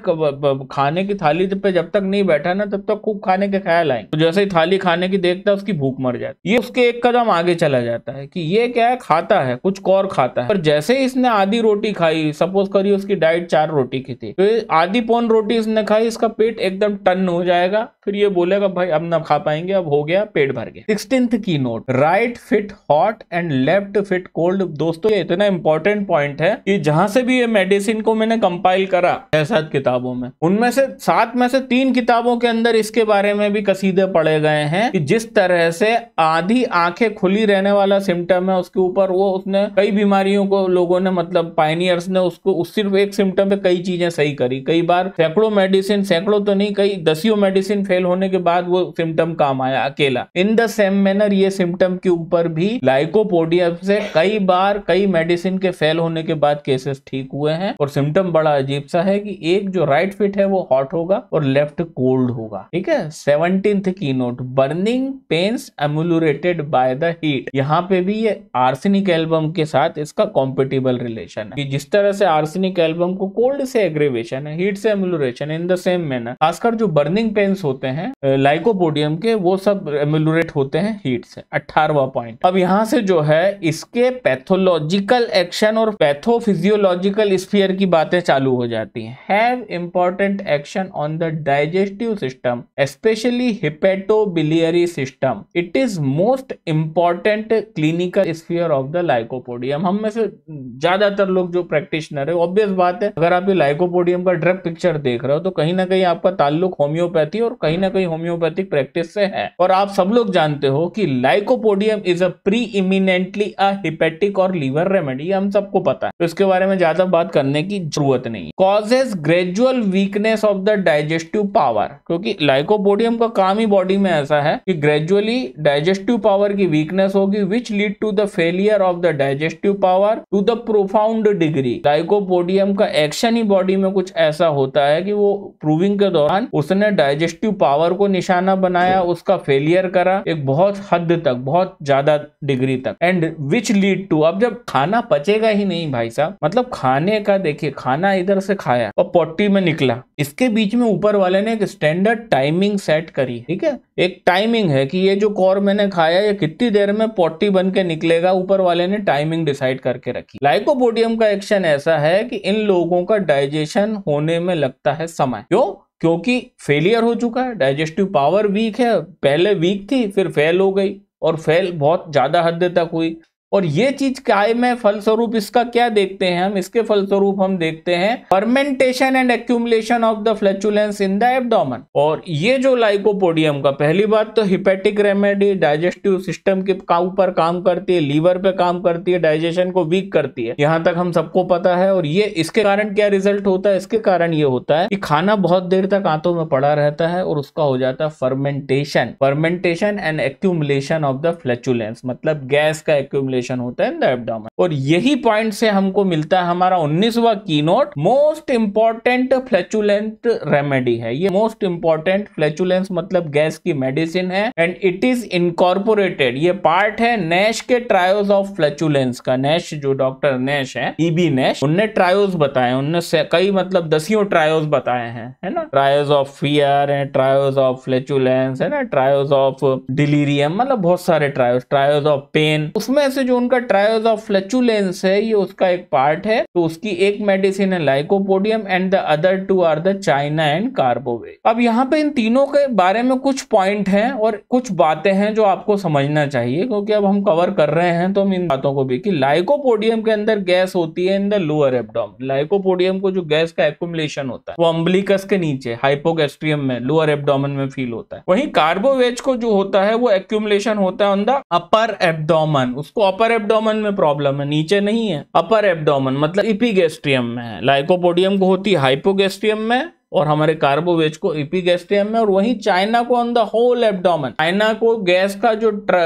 खाने की थाली पे जब तक नहीं बैठा ना तब तक खूब खाने के ख्याल आए तो जैसे ही थाली खाने की देखता है उसकी भूख मर जाती है ये उसके एक कदम आगे चला जाता है कि ये क्या है खाता है कुछ और खाता है पर जैसे ही इसने आधी रोटी खाई सपोज करिए उसकी डाइट चार रोटी की थी तो आधी पौन रोटी इसने खाई इसका पेट एकदम टन हो जाएगा फिर ये बोलेगा भाई अब ना खा पाएंगे अब हो गया पेट भर गया सिक्सटींथ की note right feet hot and left feet cold दोस्तों ये इतना इंपॉर्टेंट पॉइंट है कि जहां से भी ये मेडिसिन को मैंने कंपाइल करा छह सात किताबों में उनमें से सात में से तीन किताबों के अंदर इसके बारे में भी कसीदे पड़े गए हैं कि जिस तरह से आधी आंखें खुली रहने वाला सिम्टम है उसके ऊपर वो उसने कई बीमारियों को लोगों ने मतलब पाइनियर्स ने उसको उस सिर्फ एक सिम्टम पे कई चीजें सही करी कई बार सैकड़ों मेडिसिन सैकड़ों तो नहीं कई दसियों मेडिसिन फेल होने के बाद वो सिम्टम काम आया अकेला इन द सेम मैनर ये सिम्टम के ऊपर भी लाइकोपोडियम से कई बार कई मेडिसिन के फेल होने के बाद केसेस ठीक हुए हैं और सिम्टम बड़ा अजीब सा है कि एक जो राइट फिट है वो हॉट होगा और लेफ्ट कोल्ड होगा ठीक है सेवनटींथ की note burning pains ameliorated by the heat यहाँ पे भी ये आर्सेनिक एल्बम के साथ इसका कॉम्पिटेबल रिलेशन है कि जिस तरह से आर्सेनिक एल्बम को कोल्ड से एग्रेवेशन है हीट से amelioration reaction in the same manner खासकर जो बर्निंग पेन्स होते हैं लाइकोपोडियम के वो सब एमुलरेट होते हैं हीट से अठारवा पॉइंट अब यहाँ से जो है इसके पैथोलॉजिकल एक्शन और पैथोफिजियोलॉजिकल स्फीयर की बातें चालू हो जाती हैं have important action on the digestive system specially hepatobiliary system it is most important clinical sphere of the lycopodium हम में से ज्यादातर लोग जो प्रैक्टिशनर है ऑब्वियस बात है अगर आप ये लाइकोपोडियम का ड्रग पिक्चर देख रहे रहे हो तो कहीं ना कहीं आपका ताल्लुक होम्योपैथी और कहीं ना कहीं होम्योपैथिक प्रैक्टिस से है और आप सब लोग जानते हो कि lycopodium is a preeminently a hepatic और लीवर रेमेडी हम सबको पता है तो इसके बारे में ज्यादा बात करने की जरूरत नहीं causes gradual weakness of the digestive power क्योंकि लाइकोपोडियम का काम ही बॉडी में ऐसा है कि ग्रेजुअली डाइजेस्टिव पावर की वीकनेस होगी which lead to the failure of the digestive power to the profound degree lycopodium का एक्शन ही बॉडी में कुछ ऐसा होता है कि वो प्रूविंग के दौरान उसने डाइजेस्टिव पावर को निशाना बनाया उसका फेलियर करा एक बहुत हद तक बहुत ज्यादा डिग्री तक एंड विच लीड टू अब जब खाना पचेगा ही नहीं भाई साहब मतलब खाने का देखिए खाना इधर से खाया और पोटी में निकला इसके बीच में ऊपर वाले ने एक स्टैंडर्ड टाइमिंग सेट करी ठीक है एक टाइमिंग है कि ये जो कॉर मैंने खाया ये कितनी देर में पोटी बन के निकलेगा ऊपर वाले ने टाइमिंग डिसाइड करके रखी लाइकोपोडियम का एक्शन ऐसा है कि इन लोगों का डाइजेशन होने में लगता है समय क्यों क्योंकि फेलियर हो चुका है डाइजेस्टिव पावर वीक है पहले वीक थी फिर फेल हो गई और फेल बहुत ज़्यादा हद तक हुई और ये चीज काय में फलस्वरूप इसका क्या देखते हैं हम इसके फलस्वरूप हम देखते हैं fermentation and accumulation of the flatulence in the abdomen और ये जो लाइकोपोडियम का पहली बात तो हिपेटिक रेमेडी डाइजेस्टिव सिस्टम के ऊपर काम करती है लीवर पे काम करती है डाइजेशन को वीक करती है यहाँ तक हम सबको पता है और ये इसके कारण क्या रिजल्ट होता है इसके कारण ये होता है कि खाना बहुत देर तक आंतों में पड़ा रहता है और उसका हो जाता है fermentation fermentation and accumulation of the flatulence मतलब गैस का एक्यूमुलेशन वाइब्रेशन होता है इन द एबडोम और यही पॉइंट से हमको मिलता है हमारा उन्नीसवा की note most important flatulent remedy है ये मोस्ट इंपॉर्टेंट फ्लैचुलेंस मतलब गैस की मेडिसिन है एंड इट इज इनकॉर्पोरेटेड ये पार्ट है नेश के ट्रायोज ऑफ फ्लैचुलेंस का नेश जो डॉक्टर नेश है ईबी नेश उनने ट्रायोज बताए उनने कई मतलब दसियों ट्रायोज बताए हैं है ना ट्रायोज ऑफ फियर है ट्रायोज ऑफ फ्लैचुलेंस है ना ट्रायोज ऑफ डिलीरियम मतलब बहुत सारे ट्रायोज ट्रायोज ऑफ पेन उसमें से जो उनका ट्रायोज ऑफ फ्लेचुलेंस है ये उसका एक पार्ट है तो उसकी एक मेडिसिन है lycopodium and the other two are the china and carbo veg अब यहाँ पे इन तीनों के बारे में कुछ पॉइंट हैं और कुछ बातें हैं जो आपको समझना चाहिए क्योंकि अब हम कवर कर रहे हैं तो हम इन बातों को भी कि लाइकोपोडियम के अंदर गैस होती है in the lower abdomen lycopodium को जो गैस का एकुमलेशन होता है वो अम्बलिकस के नीचे हाइपोगेस्ट्रियम में लोअर एबडोम में फील होता है वही कार्बोवेज को जो होता है वो एक्यूमलेशन होता है ऑन द अपर एबडोमन उसको अपर अपर एबडोमन में प्रॉब्लम है नीचे नहीं है अपर एबडोमन मतलब इपीगेस्ट्रियम में है लाइकोपोडियम को होती है हाइपोगेस्ट्रियम में और हमारे कार्बोवेज को इपीगेस्टियम में और वहीं चाइना को on the whole abdomen china को गैस का जो ट्र,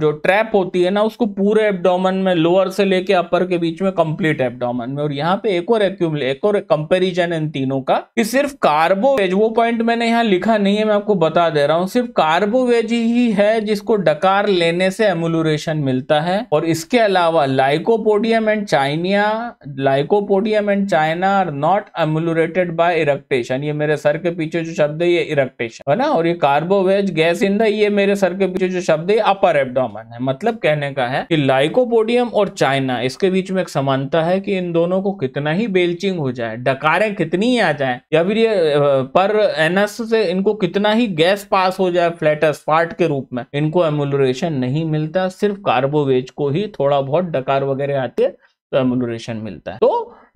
जो ट्रैप होती है ना उसको पूरे एब्डोमन में लोअर से लेके अपर के बीच में कंप्लीट एब्डोमन में और यहाँ पे एक और एक्यूमले एक और कंपेरिजन इन तीनों का कि सिर्फ कार्बोवेज वो पॉइंट मैंने यहाँ लिखा नहीं है मैं आपको बता दे रहा हूँ सिर्फ कार्बोवेज ही है जिसको डकार लेने से एमुलेशन मिलता है और इसके अलावा lycopodium and china lycopodium and china are not ameliorated by eructation eructation ये मेरे सर के पीछे जो शब्द है ये इरेक्टेशन है ना और ये कार्बोवेज गैस इन ये मेरे सर के पीछे जो शब्द है अपर एब्डोमन है मतलब कहने का है कि लाइकोपोडियम और चाइना इसके बीच में एक समानता है कि इन दोनों को कितना ही बेलचिंग हो जाए डकारे कितनी आ जाए या फिर ये पर एनस से इनको कितना ही गैस पास हो जाए फ्लैटस पार्ट के रूप में इनको एमुलेशन नहीं मिलता सिर्फ कार्बोवेज को ही थोड़ा बहुत डकार वगैरह आते तो एमुलेशन मिलता है तो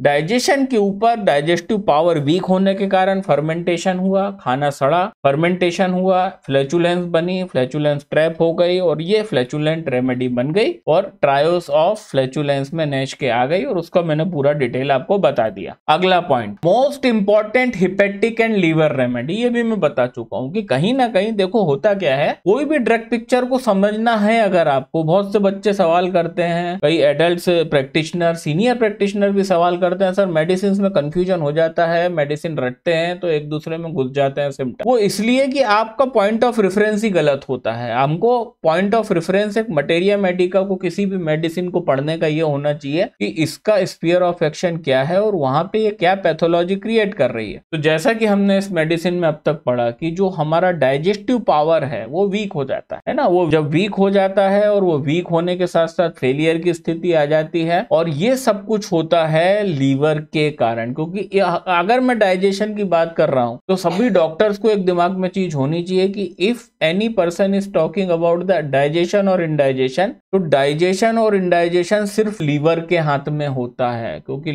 डाइजेशन के ऊपर डाइजेस्टिव पावर वीक होने के कारण फर्मेंटेशन हुआ खाना सड़ा फर्मेंटेशन हुआ फ्लैचुलेंस बनी फ्लैचुलेंस ट्रैप हो गई और ये फ्लैचुलेंट रेमेडी बन गई और ट्रायोस ऑफ फ्लैचुलेंस में नेश के आ गई और उसका मैंने पूरा डिटेल आपको बता दिया अगला point most important hepatic and liver remedy ये भी मैं बता चुका हूँ कि कहीं ना कहीं देखो होता क्या है कोई भी ड्रग पिक्चर को समझना है अगर आपको बहुत से बच्चे सवाल करते हैं कई एडल्ट प्रैक्टिशनर सीनियर प्रैक्टिशनर भी सवाल करते हैं सर मेडिसिन में कंफ्यूजन हो जाता है मेडिसिन रटते हैं तो एक दूसरे में घुस जाते हैं सिम्टम वो इसलिए कि आपका पॉइंट ऑफ रेफरेंस ही गलत होता है हमको पॉइंट ऑफ रेफरेंस एक मटेरिया मेडिका को किसी भी मेडिसिन को पढ़ने का ये होना चाहिए कि इसका स्पीयर ऑफ एक्शन क्या है और वहां पे ये क्या पैथोलॉजी क्रिएट कर रही है तो जैसा कि हमने इस मेडिसिन में अब तक पढ़ा कि जो हमारा डाइजेस्टिव पावर है वो वीक हो जाता है ना वो जब वीक हो जाता है और वो वीक होने के साथ साथ फेलियर की स्थिति आ जाती है और ये सब कुछ होता है लीवर के कारण क्योंकि अगर मैं डाइजेशन की बात कर रहा हूँ तो सभी डॉक्टर्स को एक दिमाग में चीज होनी चाहिए कि if any person is talking about the digestion और इनडाइजेशन तो डाइजेशन और इनडाइजेशन सिर्फ लीवर के हाथ में होता है क्योंकि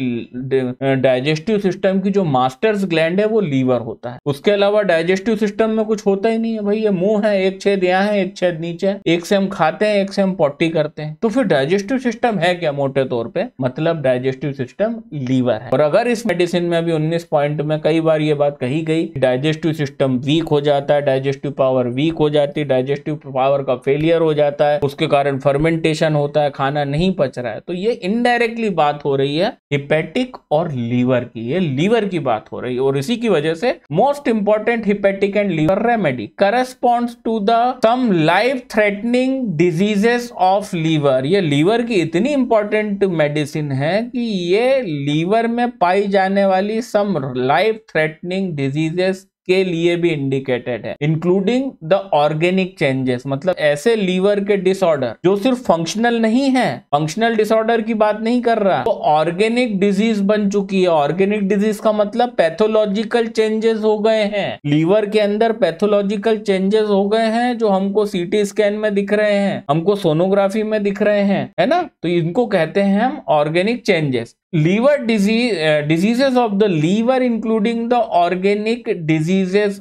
डाइजेस्टिव सिस्टम की जो मास्टर्स ग्लैंड है वो लीवर होता है उसके अलावा डाइजेस्टिव सिस्टम में कुछ होता ही नहीं है भाई ये मुंह है एक छेद यहाँ है एक छेद नीचे एक से हम खाते हैं एक से हम पॉटी करते हैं तो फिर डाइजेस्टिव सिस्टम है क्या मोटे तौर पर मतलब डाइजेस्टिव सिस्टम लीवर है और अगर इस मेडिसिन में अभी 19 पॉइंट में कई बार ये बात कही गई डाइजेस्टिव सिस्टम वीक हो जाता है डाइजेस्टिव पावर वीक हो जाती है डाइजेस्टिव पावर का फेलियर हो जाता है उसके कारण फर्मेंटेशन होता है खाना नहीं पच रहा है तो ये इनडायरेक्टली बात हो रही है हिपेटिक और लीवर की ये लीवर की बात हो रही है और इसी की वजह से most important hepatic and liver remedy corresponds to the some life threatening diseases of liver ये लीवर की इतनी इंपॉर्टेंट मेडिसिन है कि ये लीवर में पाई जाने वाली सम लाइफ थ्रेटनिंग डिजीजेस के लिए भी इंडिकेटेड है इंक्लूडिंग द ऑर्गेनिक चेंजेस मतलब ऐसे लीवर के डिसऑर्डर जो सिर्फ फंक्शनल नहीं है फंक्शनल डिसऑर्डर की बात नहीं कर रहा तो ऑर्गेनिक डिजीज बन चुकी है ऑर्गेनिक डिजीज का मतलब पैथोलॉजिकल चेंजेस हो गए हैं लीवर के अंदर पैथोलॉजिकल चेंजेस हो गए हैं जो हमको सीटी स्कैन में दिख रहे हैं हमको सोनोग्राफी में दिख रहे हैं है ना तो इनको कहते हैं हम organic changes liver disease uh, diseases of the liver including the organic diseases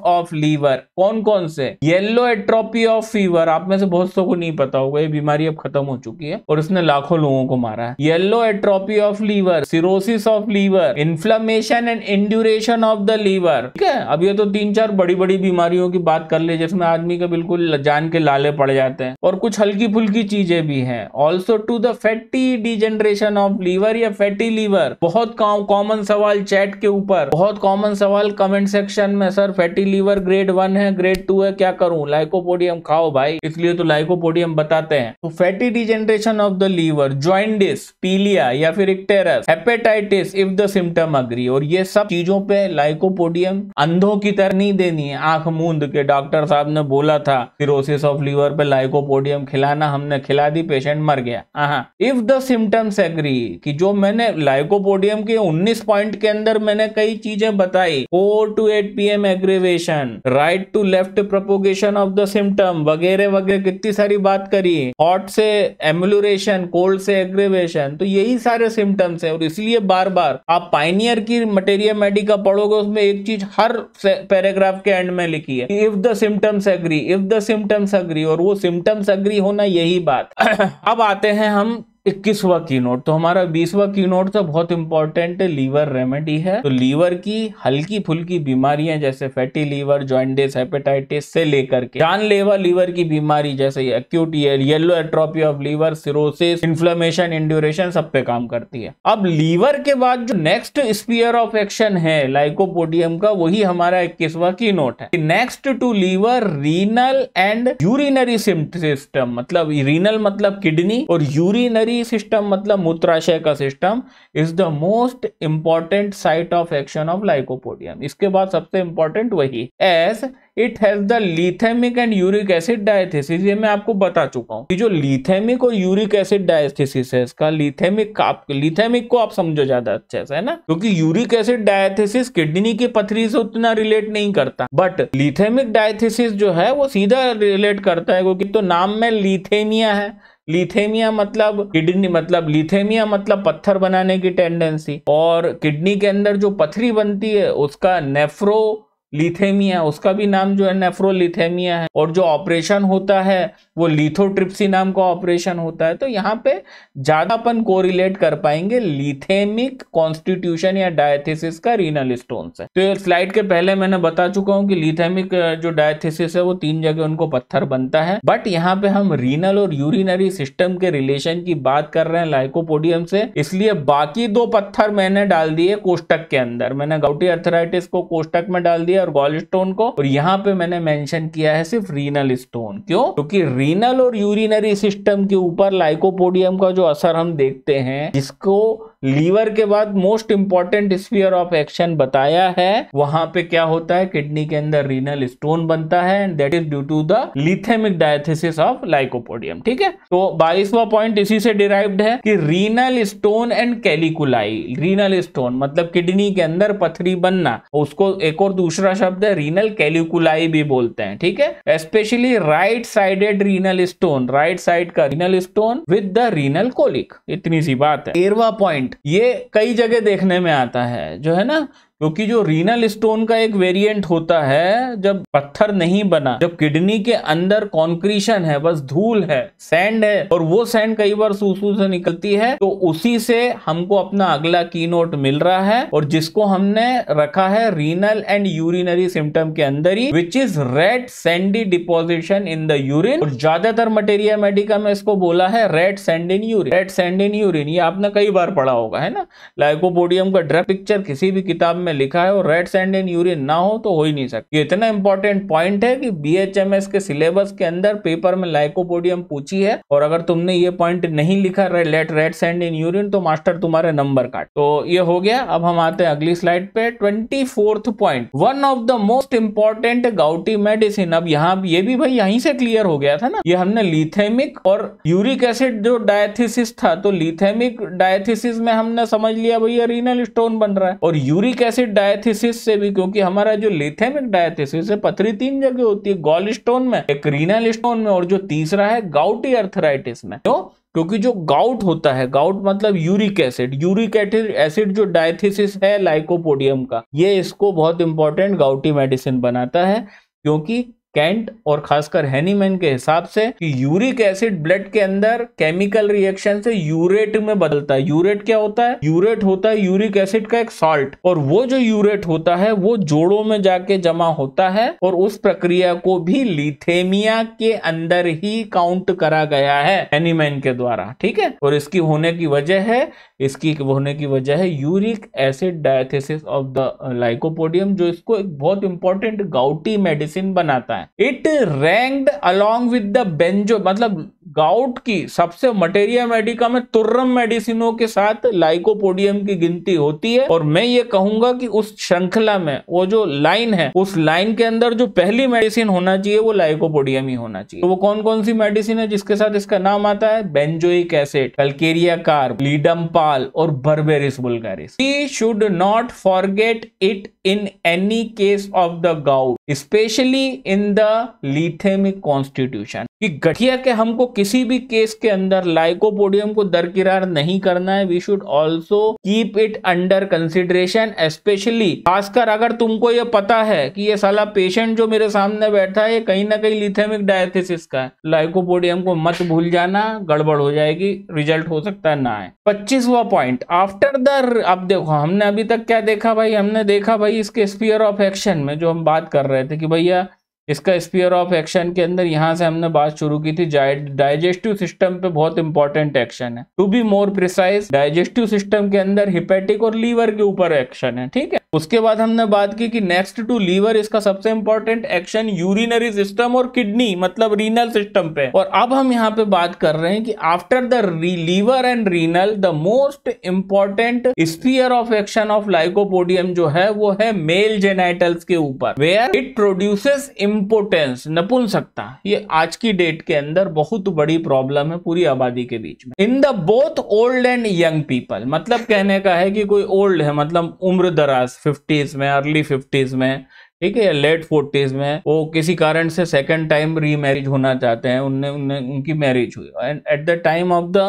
कौन कौन से येलो एट्रोपी ऑफ फीवर आप में से बहुत सौ को नहीं पता होगा ये बीमारी अब खत्म हो चुकी है और इसने लाखों लोगों को मारा है yellow atrophy of liver cirrhosis of liver inflammation and induration of the liver ठीक है अब ये तो तीन चार बड़ी बड़ी बीमारियों की बात कर ले जिसमें आदमी का बिल्कुल जान के लाले पड़ जाते हैं और कुछ हल्की फुल्की चीजें भी हैं also to the fatty degeneration of liver या फैटी लीवर बहुत कॉमन सवाल चैट के ऊपर बहुत कॉमन सवाल कमेंट सेक्शन में sir fatty liver grade one है ग्रेड टू है क्या करूं लाइकोपोडियम खाओ भाई इसलिए तो लाइकोपोडियम बताते हैं तो fatty degeneration of the liver jaundice पीलिया या फिर icterus hepatitis if the symptom agree और ये सब चीजों पे लाइकोपोडियम अंधों की तरह नहीं देनी है आंख मूंद के डॉक्टर साहब ने बोला था सिरोसिस ऑफ लीवर पे लाइकोपोडियम खिलाना हमने खिला दी पेशेंट मर गया इफ द सिम्टम्स एग्री कि जो मैंने ग्लाइकोपोडियम के 19 पॉइंट के अंदर मैंने कई चीजें बताई four to eight P M aggravation right to left propagation of the symptom वगैरह वगैरह कितनी सारी बात करी हॉट से एमुलरेशन कोल्ड से एग्रीवेशन तो यही सारे सिम्टम्स है और इसलिए बार बार आप पाइनियर की मटेरियल मेडिका पढ़ोगे उसमें एक चीज हर पैराग्राफ के एंड में लिखी है if the symptoms agree if the symptoms agree और वो सिम्टम्स एग्री होना यही बात अब आते हैं हम इक्कीसवा की नोट तो हमारा बीसवा की नोट तो बहुत इंपॉर्टेंट लीवर रेमेडी है तो लीवर की हल्की फुल्की बीमारियां जैसे फैटी लीवर ज्वाइंटिस हेपेटाइटिस से लेकर के जानलेवा लीवर की बीमारी जैसे acute yellow atrophy of liver cirrhosis inflammation induration सब पे काम करती है अब लीवर के बाद जो नेक्स्ट स्पीयर ऑफ एक्शन है लाइकोपोडियम का वही हमारा इक्कीसवा की नोट है next to liver renal and urinary system मतलब रीनल मतलब किडनी और यूरिनरी यूरिनरी सिस्टम मतलब मूत्राशय का सिस्टम is the most important site of action of lycopodium इसके बाद सबसे इंपॉर्टेंट वही as it has the lithemic and uric acid diathesis ये मैं आपको बता चुका हूँ कि जो लिथेमिक और यूरिक एसिड डायथेसिस है इसका लिथेमिक आप लिथेमिक को आप समझो ज्यादा अच्छे से है ना क्योंकि यूरिक एसिड डायथेसिस किडनी की पथरी से उतना रिलेट नहीं करता बट लिथेमिक डायथेसिस जो है वो सीधा रिलेट करता है क्योंकि तो नाम में लिथेमिया है लिथेमिया मतलब किडनी मतलब लिथेमिया मतलब पत्थर बनाने की टेंडेंसी और किडनी के अंदर जो पथरी बनती है उसका नेफ्रो लिथेमिया उसका भी नाम जो है नेफ्रोलिथेमिया है और जो ऑपरेशन होता है वो लिथोट्रिप्सी नाम का ऑपरेशन होता है तो यहाँ पे ज़्यादा अपन कोरिलेट कर पाएंगे लिथेमिक कॉन्स्टिट्यूशन या डायथेसिस का रीनल स्टोन से तो स्लाइड के पहले मैंने बता चुका हूँ कि लिथेमिक जो डायथेसिस है वो तीन जगह उनको पत्थर बनता है बट यहाँ पे हम रीनल और यूरिनरी सिस्टम के रिलेशन की बात कर रहे हैं लाइकोपोडियम से इसलिए बाकी दो पत्थर मैंने डाल दिए कोष्टक के अंदर मैंने गाउटी अर्थराइटिस कोष्टक में डाल दिया लिया और गॉल स्टोन को और यहाँ पे मैंने मेंशन किया है सिर्फ रीनल स्टोन क्यों क्योंकि तो रीनल और यूरिनरी सिस्टम के ऊपर लाइकोपोडियम का जो असर हम देखते हैं जिसको लीवर के बाद most important sphere of action बताया है वहां पे क्या होता है किडनी के अंदर रीनल स्टोन बनता है and that is due to the lithemic diathesis of lycopodium ठीक है तो बाईसवा पॉइंट इसी से डिराइव्ड है कि renal stone and calculi renal stone मतलब किडनी के अंदर पथरी बनना उसको एक और दूसरा शब्द है रीनल कैलिकुलाई भी बोलते हैं ठीक है specially right sided renal stone right side का renal stone with the renal colic इतनी सी बात है तेरवा पॉइंट पॉइंट ये कई जगह देखने में आता है जो है ना क्योंकि जो रीनल स्टोन का एक वेरिएंट होता है जब पत्थर नहीं बना जब किडनी के अंदर कॉन्क्रीशन है बस धूल है सैंड है और वो सैंड कई बार सूसू से निकलती है तो उसी से हमको अपना अगला की नोट मिल रहा है और जिसको हमने रखा है रीनल एंड यूरिनरी सिम्टम के अंदर ही which is red sandy deposition in the urine और ज्यादातर मटेरिया मेडिका में इसको बोला है red sand in urine red sand in urine ये आपने कई बार पढ़ा होगा है ना लाइकोपोडियम का ड्रग पिक्चर किसी भी किताब में में लिखा है और रेड सैंड इन यूरिन ना हो तो हो ही नहीं सकता ये इतना इंपॉर्टेंट पॉइंट है कि बीएचएमएस के सिलेबस के अंदर पेपर में लाइकोपोडियम पूछी है और अगर तुमने ये पॉइंट नहीं लिखा let red sand in urine तो मास्टर तुम्हारे नंबर काट तो ये हो गया अब हम आते हैं अगली स्लाइड पे twenty point one of the most important gouty medicine अब यहाँ ये भी भाई यहीं से क्लियर हो गया था ना ये हमने लिथेमिक और यूरिक एसिड जो डायथिसिस था तो लिथेमिक डायथिसिस में हमने समझ लिया भैया रीनल स्टोन बन रहा है और यूरिक एसिड एसिड डायथिसिस से भी क्योंकि हमारा जो लिथेमिक डायथिसिस है पथरी तीन जगह होती है गोल स्टोन में एक रीनल स्टोन में और जो तीसरा है गाउटी अर्थराइटिस में क्यों क्योंकि जो गाउट होता है गाउट मतलब यूरिक एसिड यूरिक एसिड जो डायथिसिस है लाइकोपोडियम का ये इसको बहुत इंपॉर्टेंट गाउटी मेडिसिन बनाता है क्योंकि कैंट और खासकर हैनीमैन के हिसाब से कि यूरिक एसिड ब्लड के अंदर केमिकल रिएक्शन से यूरेट में बदलता है यूरेट क्या होता है यूरेट होता है यूरिक एसिड का एक सॉल्ट और वो जो यूरेट होता है वो जोड़ों में जाके जमा होता है और उस प्रक्रिया को भी लिथेमिया के अंदर ही काउंट करा गया है एनीमैन के द्वारा ठीक है और इसकी होने की वजह है इसकी होने की वजह है uric acid diathesis of the lycopodium जो इसको एक बहुत इंपॉर्टेंट गाउटी मेडिसिन बनाता है it ranked along with the benzo मतलब गाउट की सबसे मटेरिया मेडिका में तुर्रम मेडिसिनों के साथ लाइकोपोडियम की गिनती होती है और मैं ये कहूंगा कि उस श्रृंखला में वो जो लाइन है उस लाइन के अंदर जो पहली मेडिसिन होना चाहिए वो लाइकोपोडियम ही होना चाहिए तो वो कौन कौन सी मेडिसिन है जिसके साथ इसका नाम आता है benzoic acid calcarea carb ledum pal नेपाल और berberis vulgaris we should not forget it in any case of the gout specially in the lithemic constitution कि गठिया के हमको किसी भी केस के अंदर लाइकोपोडियम को दरकिरार नहीं करना है we should also keep it under consideration specially खासकर अगर तुमको ये पता है कि ये साला पेशेंट जो मेरे सामने बैठा है ये कहीं ना कहीं लिथेमिक डायथिस का है लाइकोपोडियम को मत भूल जाना गड़बड़ हो जाएगी रिजल्ट हो सकता है ना है पच्चीसवा पॉइंट आफ्टर द अब देखो हमने अभी तक क्या देखा भाई हमने देखा भाई इसके स्पीयर ऑफ एक्शन में जो हम बात कर रहे थे कि भैया इसका स्पीयर ऑफ एक्शन के अंदर यहाँ से हमने बात शुरू की थी डाइजेस्टिव सिस्टम पे बहुत इंपॉर्टेंट एक्शन है to be more precise digestive system के अंदर हिपेटिक और लीवर के ऊपर एक्शन है ठीक है उसके बाद हमने बात की कि नेक्स्ट टू लीवर इसका सबसे इंपॉर्टेंट एक्शन यूरिनरी सिस्टम और किडनी मतलब रीनल सिस्टम पे और अब हम यहाँ पे बात कर रहे हैं कि after the liver and renal the most important sphere of action of lycopodium जो है वो है मेल जेनाइटल्स के ऊपर where it produces im impotence नपुंसकता ये आज की डेट के अंदर बहुत बड़ी प्रॉब्लम है पूरी आबादी के बीच में in the both old and young people मतलब कहने का है कि कोई ओल्ड है मतलब उम्र दराज फिफ्टीज में अर्ली फिफ्टीज में ठीक है लेट फोर्टीज में वो किसी कारण से सेकंड टाइम रीमैरिज होना चाहते हैं उनने उनने उनकी मैरिज हुई and at the time of the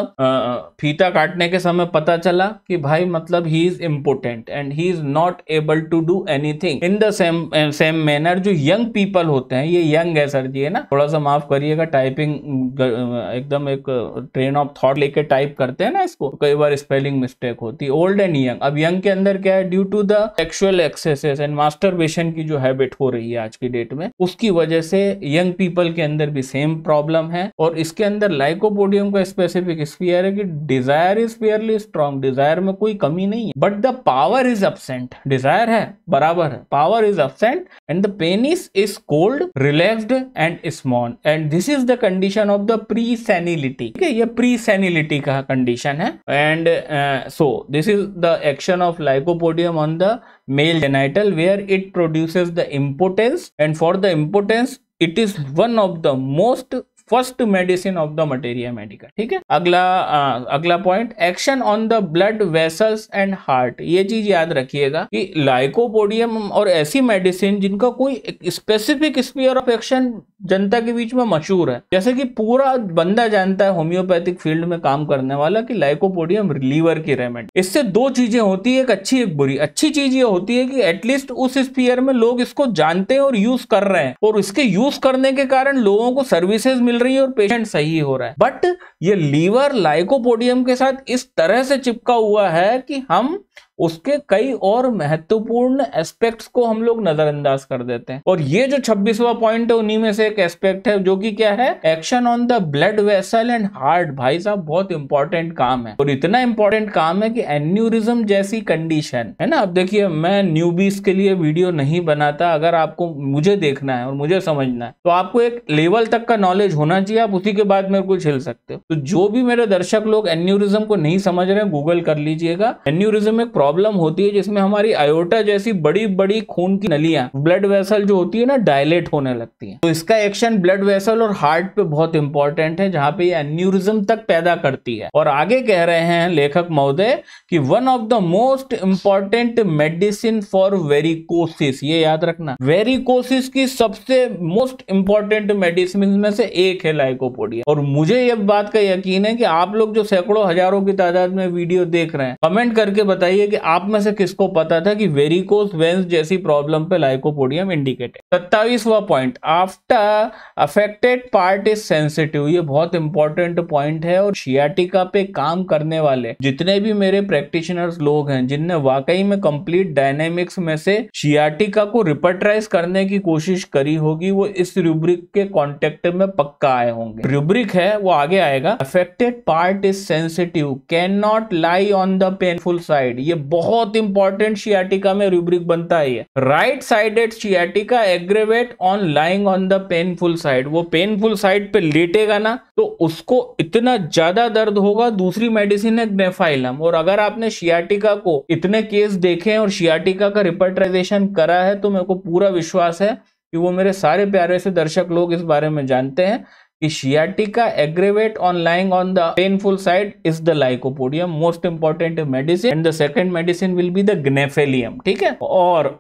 फीता काटने के समय पता चला कि भाई मतलब he is impotent and he is not able to do anything in the same same manner जो यंग पीपल होते हैं ये यंग है सर जी है ना थोड़ा सा माफ करिएगा टाइपिंग uh, एकदम एक ट्रेन ऑफ थॉट लेके टाइप करते हैं ना इसको कई बार स्पेलिंग मिस्टेक होती है ओल्ड एंड यंग अब यंग के अंदर क्या है due to the actual excesses and masturbation की जो हैबिट हो रही है आज की डेट में उसकी वजह से यंग पीपल के अंदर भी सेम प्रॉब्लम है और इसके अंदर लाइकोपोडियम का स्पेसिफिक स्पीयर है कि desire is fairly strong desire में कोई कमी नहीं है but the power is absent desire है बराबर है power is absent and the penis is cold relaxed and small and this is the condition of the pre senility ठीक है ये प्री सैनिलिटी का कंडीशन है and so this is the action of lycopodium on the male genital where it produces the impotence and for the impotence it is one of the most first medicine of the materia medica ठीक है अगला आ, अगला point action on the blood vessels and heart ये चीज याद रखिएगा कि लाइकोपोडियम और ऐसी मेडिसिन जिनका कोई स्पेसिफिक स्पीयर ऑफ एक्शन जनता के बीच में मशहूर है जैसे कि पूरा बंदा जानता है होम्योपैथिक फील्ड में काम करने वाला कि लाइकोपोडियम लीवर की रेमेडी इससे दो चीजें होती है एक अच्छी एक बुरी अच्छी चीज ये होती है कि एटलीस्ट उस स्पीयर में लोग इसको जानते हैं और यूज कर रहे हैं और इसके यूज करने के कारण लोगों को सर्विसेज मिल रही है और पेशेंट सही हो रहा है बट ये लीवर लाइकोपोडियम के साथ इस तरह से चिपका हुआ है कि हम उसके कई और महत्वपूर्ण एस्पेक्ट्स को हम लोग नजरअंदाज कर देते हैं और ये जो छब्बीसवा पॉइंट है उन्हीं में से एक एस्पेक्ट है जो कि क्या है action on the blood vessel and heart भाई साहब बहुत इंपॉर्टेंट काम है और इतना इंपॉर्टेंट काम है कि एन्यूरिज्म जैसी कंडीशन है ना अब देखिए मैं न्यूबीस के लिए वीडियो नहीं बनाता अगर आपको मुझे देखना है और मुझे समझना है तो आपको एक लेवल तक का नॉलेज होना चाहिए आप उसी के बाद मेरे को झेल सकते हो तो जो भी मेरे दर्शक लोग एन्यूरिज्म को नहीं समझ रहे गूगल कर लीजिएगा एन्यूरिज्म एक प्रॉब्लम प्रॉब्लम होती है जिसमें हमारी आयोटा जैसी बड़ी बड़ी खून की नलियां ब्लड वेसल जो होती है ना डायलेट होने लगती है तो इसका एक्शन ब्लड वेसल और हार्ट पे बहुत इंपॉर्टेंट है जहां पे ये एन्यूरिज्म तक पैदा करती है और आगे कह रहे हैं लेखक महोदय कि one of the most important medicine for varicosis ये याद रखना वेरिकोसिस की सबसे मोस्ट इंपॉर्टेंट मेडिसिन में से एक है लाइकोपोडिया और मुझे ये बात का यकीन है कि आप लोग जो सैकड़ों हजारों की तादाद में वीडियो देख रहे हैं कमेंट करके बताइए कि आप में से किसको पता था कि वेरिकोस वेंस जैसी प्रॉब्लम पे लाइकोपोडियम इंडिकेटेड सत्तावीसवा point after affected part is sensitive ये बहुत इंपॉर्टेंट पॉइंट है और शियाटिका पे काम करने वाले जितने भी मेरे प्रैक्टिशनर्स लोग हैं जिनने वाकई में कंप्लीट डायनेमिक्स में से शियाटिका को रिपर्टराइज करने की कोशिश करी होगी वो इस रूब्रिक के कॉन्टेक्ट में पक्का आए होंगे रूब्रिक है वो आगे आएगा affected part is sensitive can not lie on the painful side ये बहुत इंपॉर्टेंट शियाटिका में रूब्रिक बनता है right sided sciatica aggravate on lying on the painful side वो पेनफुल साइड पे लेटेगा ना तो उसको इतना ज्यादा दर्द होगा दूसरी मेडिसिन है ग्नेफाइलम और अगर आपने शियाटिका को इतने केस देखे हैं और शियाटिका का रिपर्टराइजेशन करा है तो मेरे को पूरा विश्वास है कि वो मेरे सारे प्यारे से दर्शक लोग इस बारे में जानते हैं कि sciatica aggravate on lying on the painful side is the lycopodium most important medicine and the second medicine will be the gnaphalium ठीक है और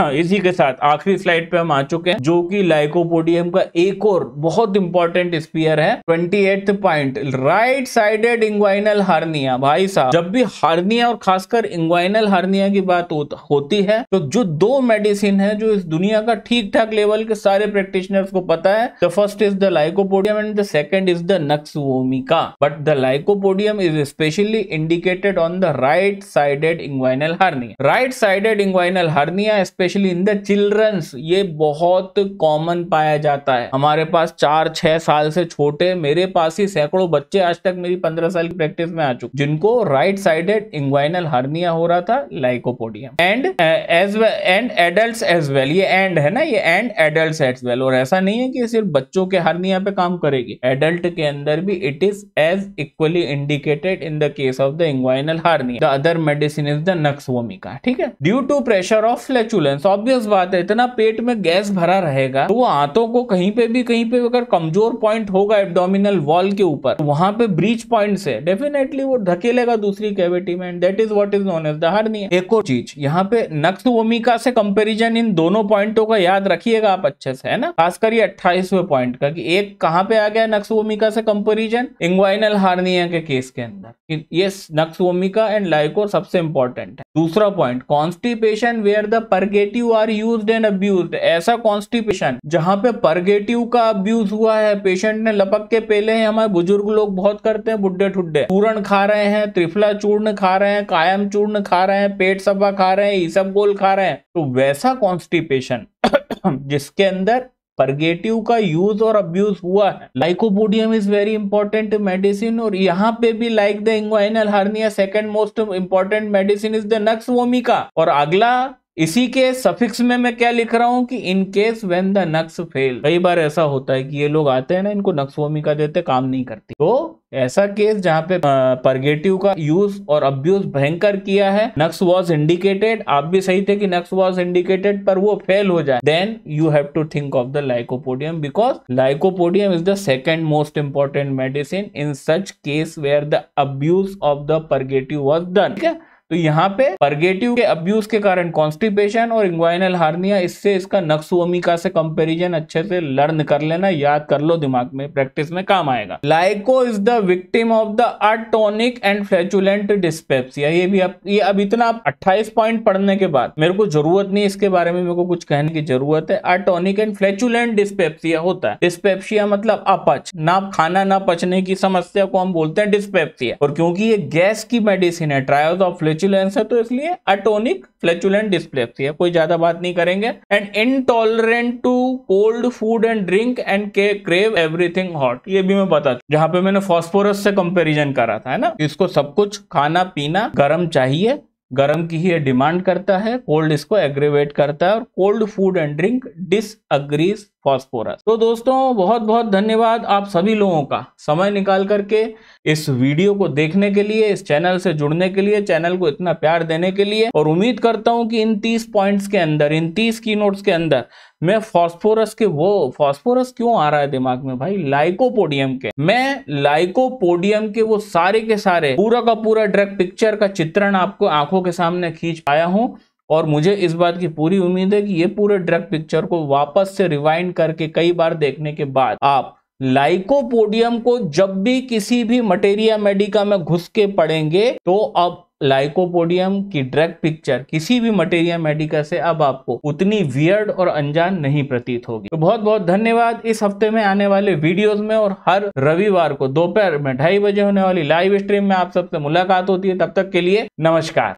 हाँ इसी के साथ आखिरी स्लाइड पे हम आ चुके हैं जो कि लाइकोपोडियम का एक और बहुत इंपॉर्टेंट स्पीयर है twenty point right sided inguinal hernia भाई साहब जब भी हार्निया और खासकर इंग्वाइनल हार्निया की बात होती है तो जो दो मेडिसिन है जो इस दुनिया का ठीक ठाक लेवल के सारे प्रैक्टिशनर्स को पता है the first is the lycopodium and the second is the nux vomica but the lycopodium is specially indicated on the right sided inguinal hernia right sided inguinal hernia special specially in the childrens ये बहुत common पाया जाता है हमारे पास चार छह साल से छोटे मेरे पास ही सैकड़ों बच्चे आज तक मेरी पंद्रह साल की प्रैक्टिस में आ चुके जिनको राइट साइडेड इंग्वाइनल हर्निया हो रहा था lycopodium and age and adult age well ये एंड है ना ये एंड एडल्ट एज वेल और ऐसा नहीं है कि सिर्फ बच्चों के हर्निया पे काम करेगी एडल्ट के अंदर भी it is as equally indicated in the case of the inguinal hernia the other medicine is the nux vomica ठीक है due to pressure of flatulence influence obvious बात है इतना पेट में गैस भरा रहेगा तो वो आंतों को कहीं पे भी कहीं पे अगर कमजोर पॉइंट होगा एब्डोमिनल वॉल के ऊपर तो वहां पे ब्रीच पॉइंट है डेफिनेटली वो धकेलेगा दूसरी कैविटी में that is what is known as the hernia एक और चीज यहाँ पे नक्स भूमिका से कंपेरिजन इन दोनों पॉइंटों का याद रखिएगा आप अच्छे से है ना खासकर ये अट्ठाईसवे पॉइंट का कि एक कहाँ पे आ गया नक्स भूमिका से कंपेरिजन इंग्वाइनल हार्निया के केस के अंदर ये नक्स भूमिका एंड लाइकोर सबसे इंपॉर्टेंट है दूसरा point constipation where the purge purgative are use and abuse ऐसा कॉन्स्टिपेशन जहाँ पे परगेटिव का अब्यूज हुआ है पेशेंट ने लपक के पहले ही हमारे बुजुर्ग लोग बहुत करते हैं बुड्ढे ठुड्डे पूरण खा रहे हैं त्रिफला चूर्ण खा रहे हैं कायम चूर्ण खा रहे हैं पेट सफा खा रहे हैं ईसब गोल खा रहे हैं तो वैसा कॉन्स्टिपेशन जिसके अंदर परगेटिव का यूज और अब्यूज हुआ है lycopodium is very important medicine और यहाँ पे भी like the inguinal hernia second most important medicine is the nux vomica और अगला इसी के सफिक्स में मैं क्या लिख रहा हूँ कि in case the nux fail कई बार ऐसा होता है कि ये लोग आते हैं ना इनको नक्स भूमिका देते काम नहीं करती तो ऐसा केस जहाँ पे परगेटिव का यूज और अब्यूज भयंकर किया है नक्स वॉज इंडिकेटेड आप भी सही थे कि नक्स वॉज इंडिकेटेड पर वो फेल हो जाए then you have to think of the lycopodium because lycopodium is the second most important medicine in such case where the abuse of the purgative was done ठीक है तो यहाँ पे परगेटिव के अब्यूज के कारण कॉन्स्टिपेशन और इंग्वाइनल हार्निया इससे इसका नक्सुअमिका से कंपेरिजन अच्छे से लर्न कर लेना याद कर लो दिमाग में प्रैक्टिस में काम आएगा lyco is the victim of the atonic and flatulent dyspepsia ये भी अब ये अब इतना अट्ठाईस पॉइंट पढ़ने के बाद मेरे को जरूरत नहीं इसके बारे में मेरे को कुछ कहने की जरूरत है अटोनिक एंड फ्लैचुलेंट डिस्पेप्सिया होता है डिस्पेप्सिया मतलब अपच ना खाना ना पचने की समस्या को हम बोलते हैं डिस्पेप्सिया और क्योंकि ये गैस की मेडिसिन है ट्रायल्स ऑफ फ्लेचुलेंस है तो इसलिए अटोनिक फ्लेचुलेंट डिस्प्लेप्सिया कोई ज्यादा बात नहीं करेंगे and intolerant to cold food and drink and के क्रेव एवरीथिंग हॉट ये भी मैं बता जहां पे मैंने फॉस्फोरस से कंपेरिजन करा था है ना इसको सब कुछ खाना पीना गर्म चाहिए गर्म की ही डिमांड करता है कोल्ड इसको एग्रीवेट करता है और cold food and drink disagrees phosphorus तो दोस्तों बहुत बहुत धन्यवाद आप सभी लोगों का समय निकाल करके इस वीडियो को देखने के लिए इस चैनल से जुड़ने के लिए चैनल को इतना प्यार देने के लिए और उम्मीद करता हूं कि इन 30 पॉइंट्स के अंदर इन 30 की नोट्स के अंदर मैं फॉस्फोरस के वो फॉस्फोरस क्यों आ रहा है दिमाग में भाई लाइकोपोडियम के मैं लाइकोपोडियम के वो सारे के सारे पूरा का पूरा ड्रग पिक्चर का चित्रण आपको आंखों के सामने खींच पाया हूं और मुझे इस बात की पूरी उम्मीद है कि ये पूरे ड्रग पिक्चर को वापस से रिवाइंड करके कई बार देखने के बाद आप लाइकोपोडियम को जब भी किसी भी मटेरिया मेडिका में घुस के पड़ेंगे तो अब लाइकोपोडियम की ड्रग पिक्चर किसी भी मटेरिया मेडिका से अब आपको उतनी वियर्ड और अनजान नहीं प्रतीत होगी तो बहुत बहुत धन्यवाद इस हफ्ते में आने वाले वीडियोस में और हर रविवार को दोपहर में ढाई बजे होने वाली लाइव स्ट्रीम में आप सबसे मुलाकात होती है तब तक के लिए नमस्कार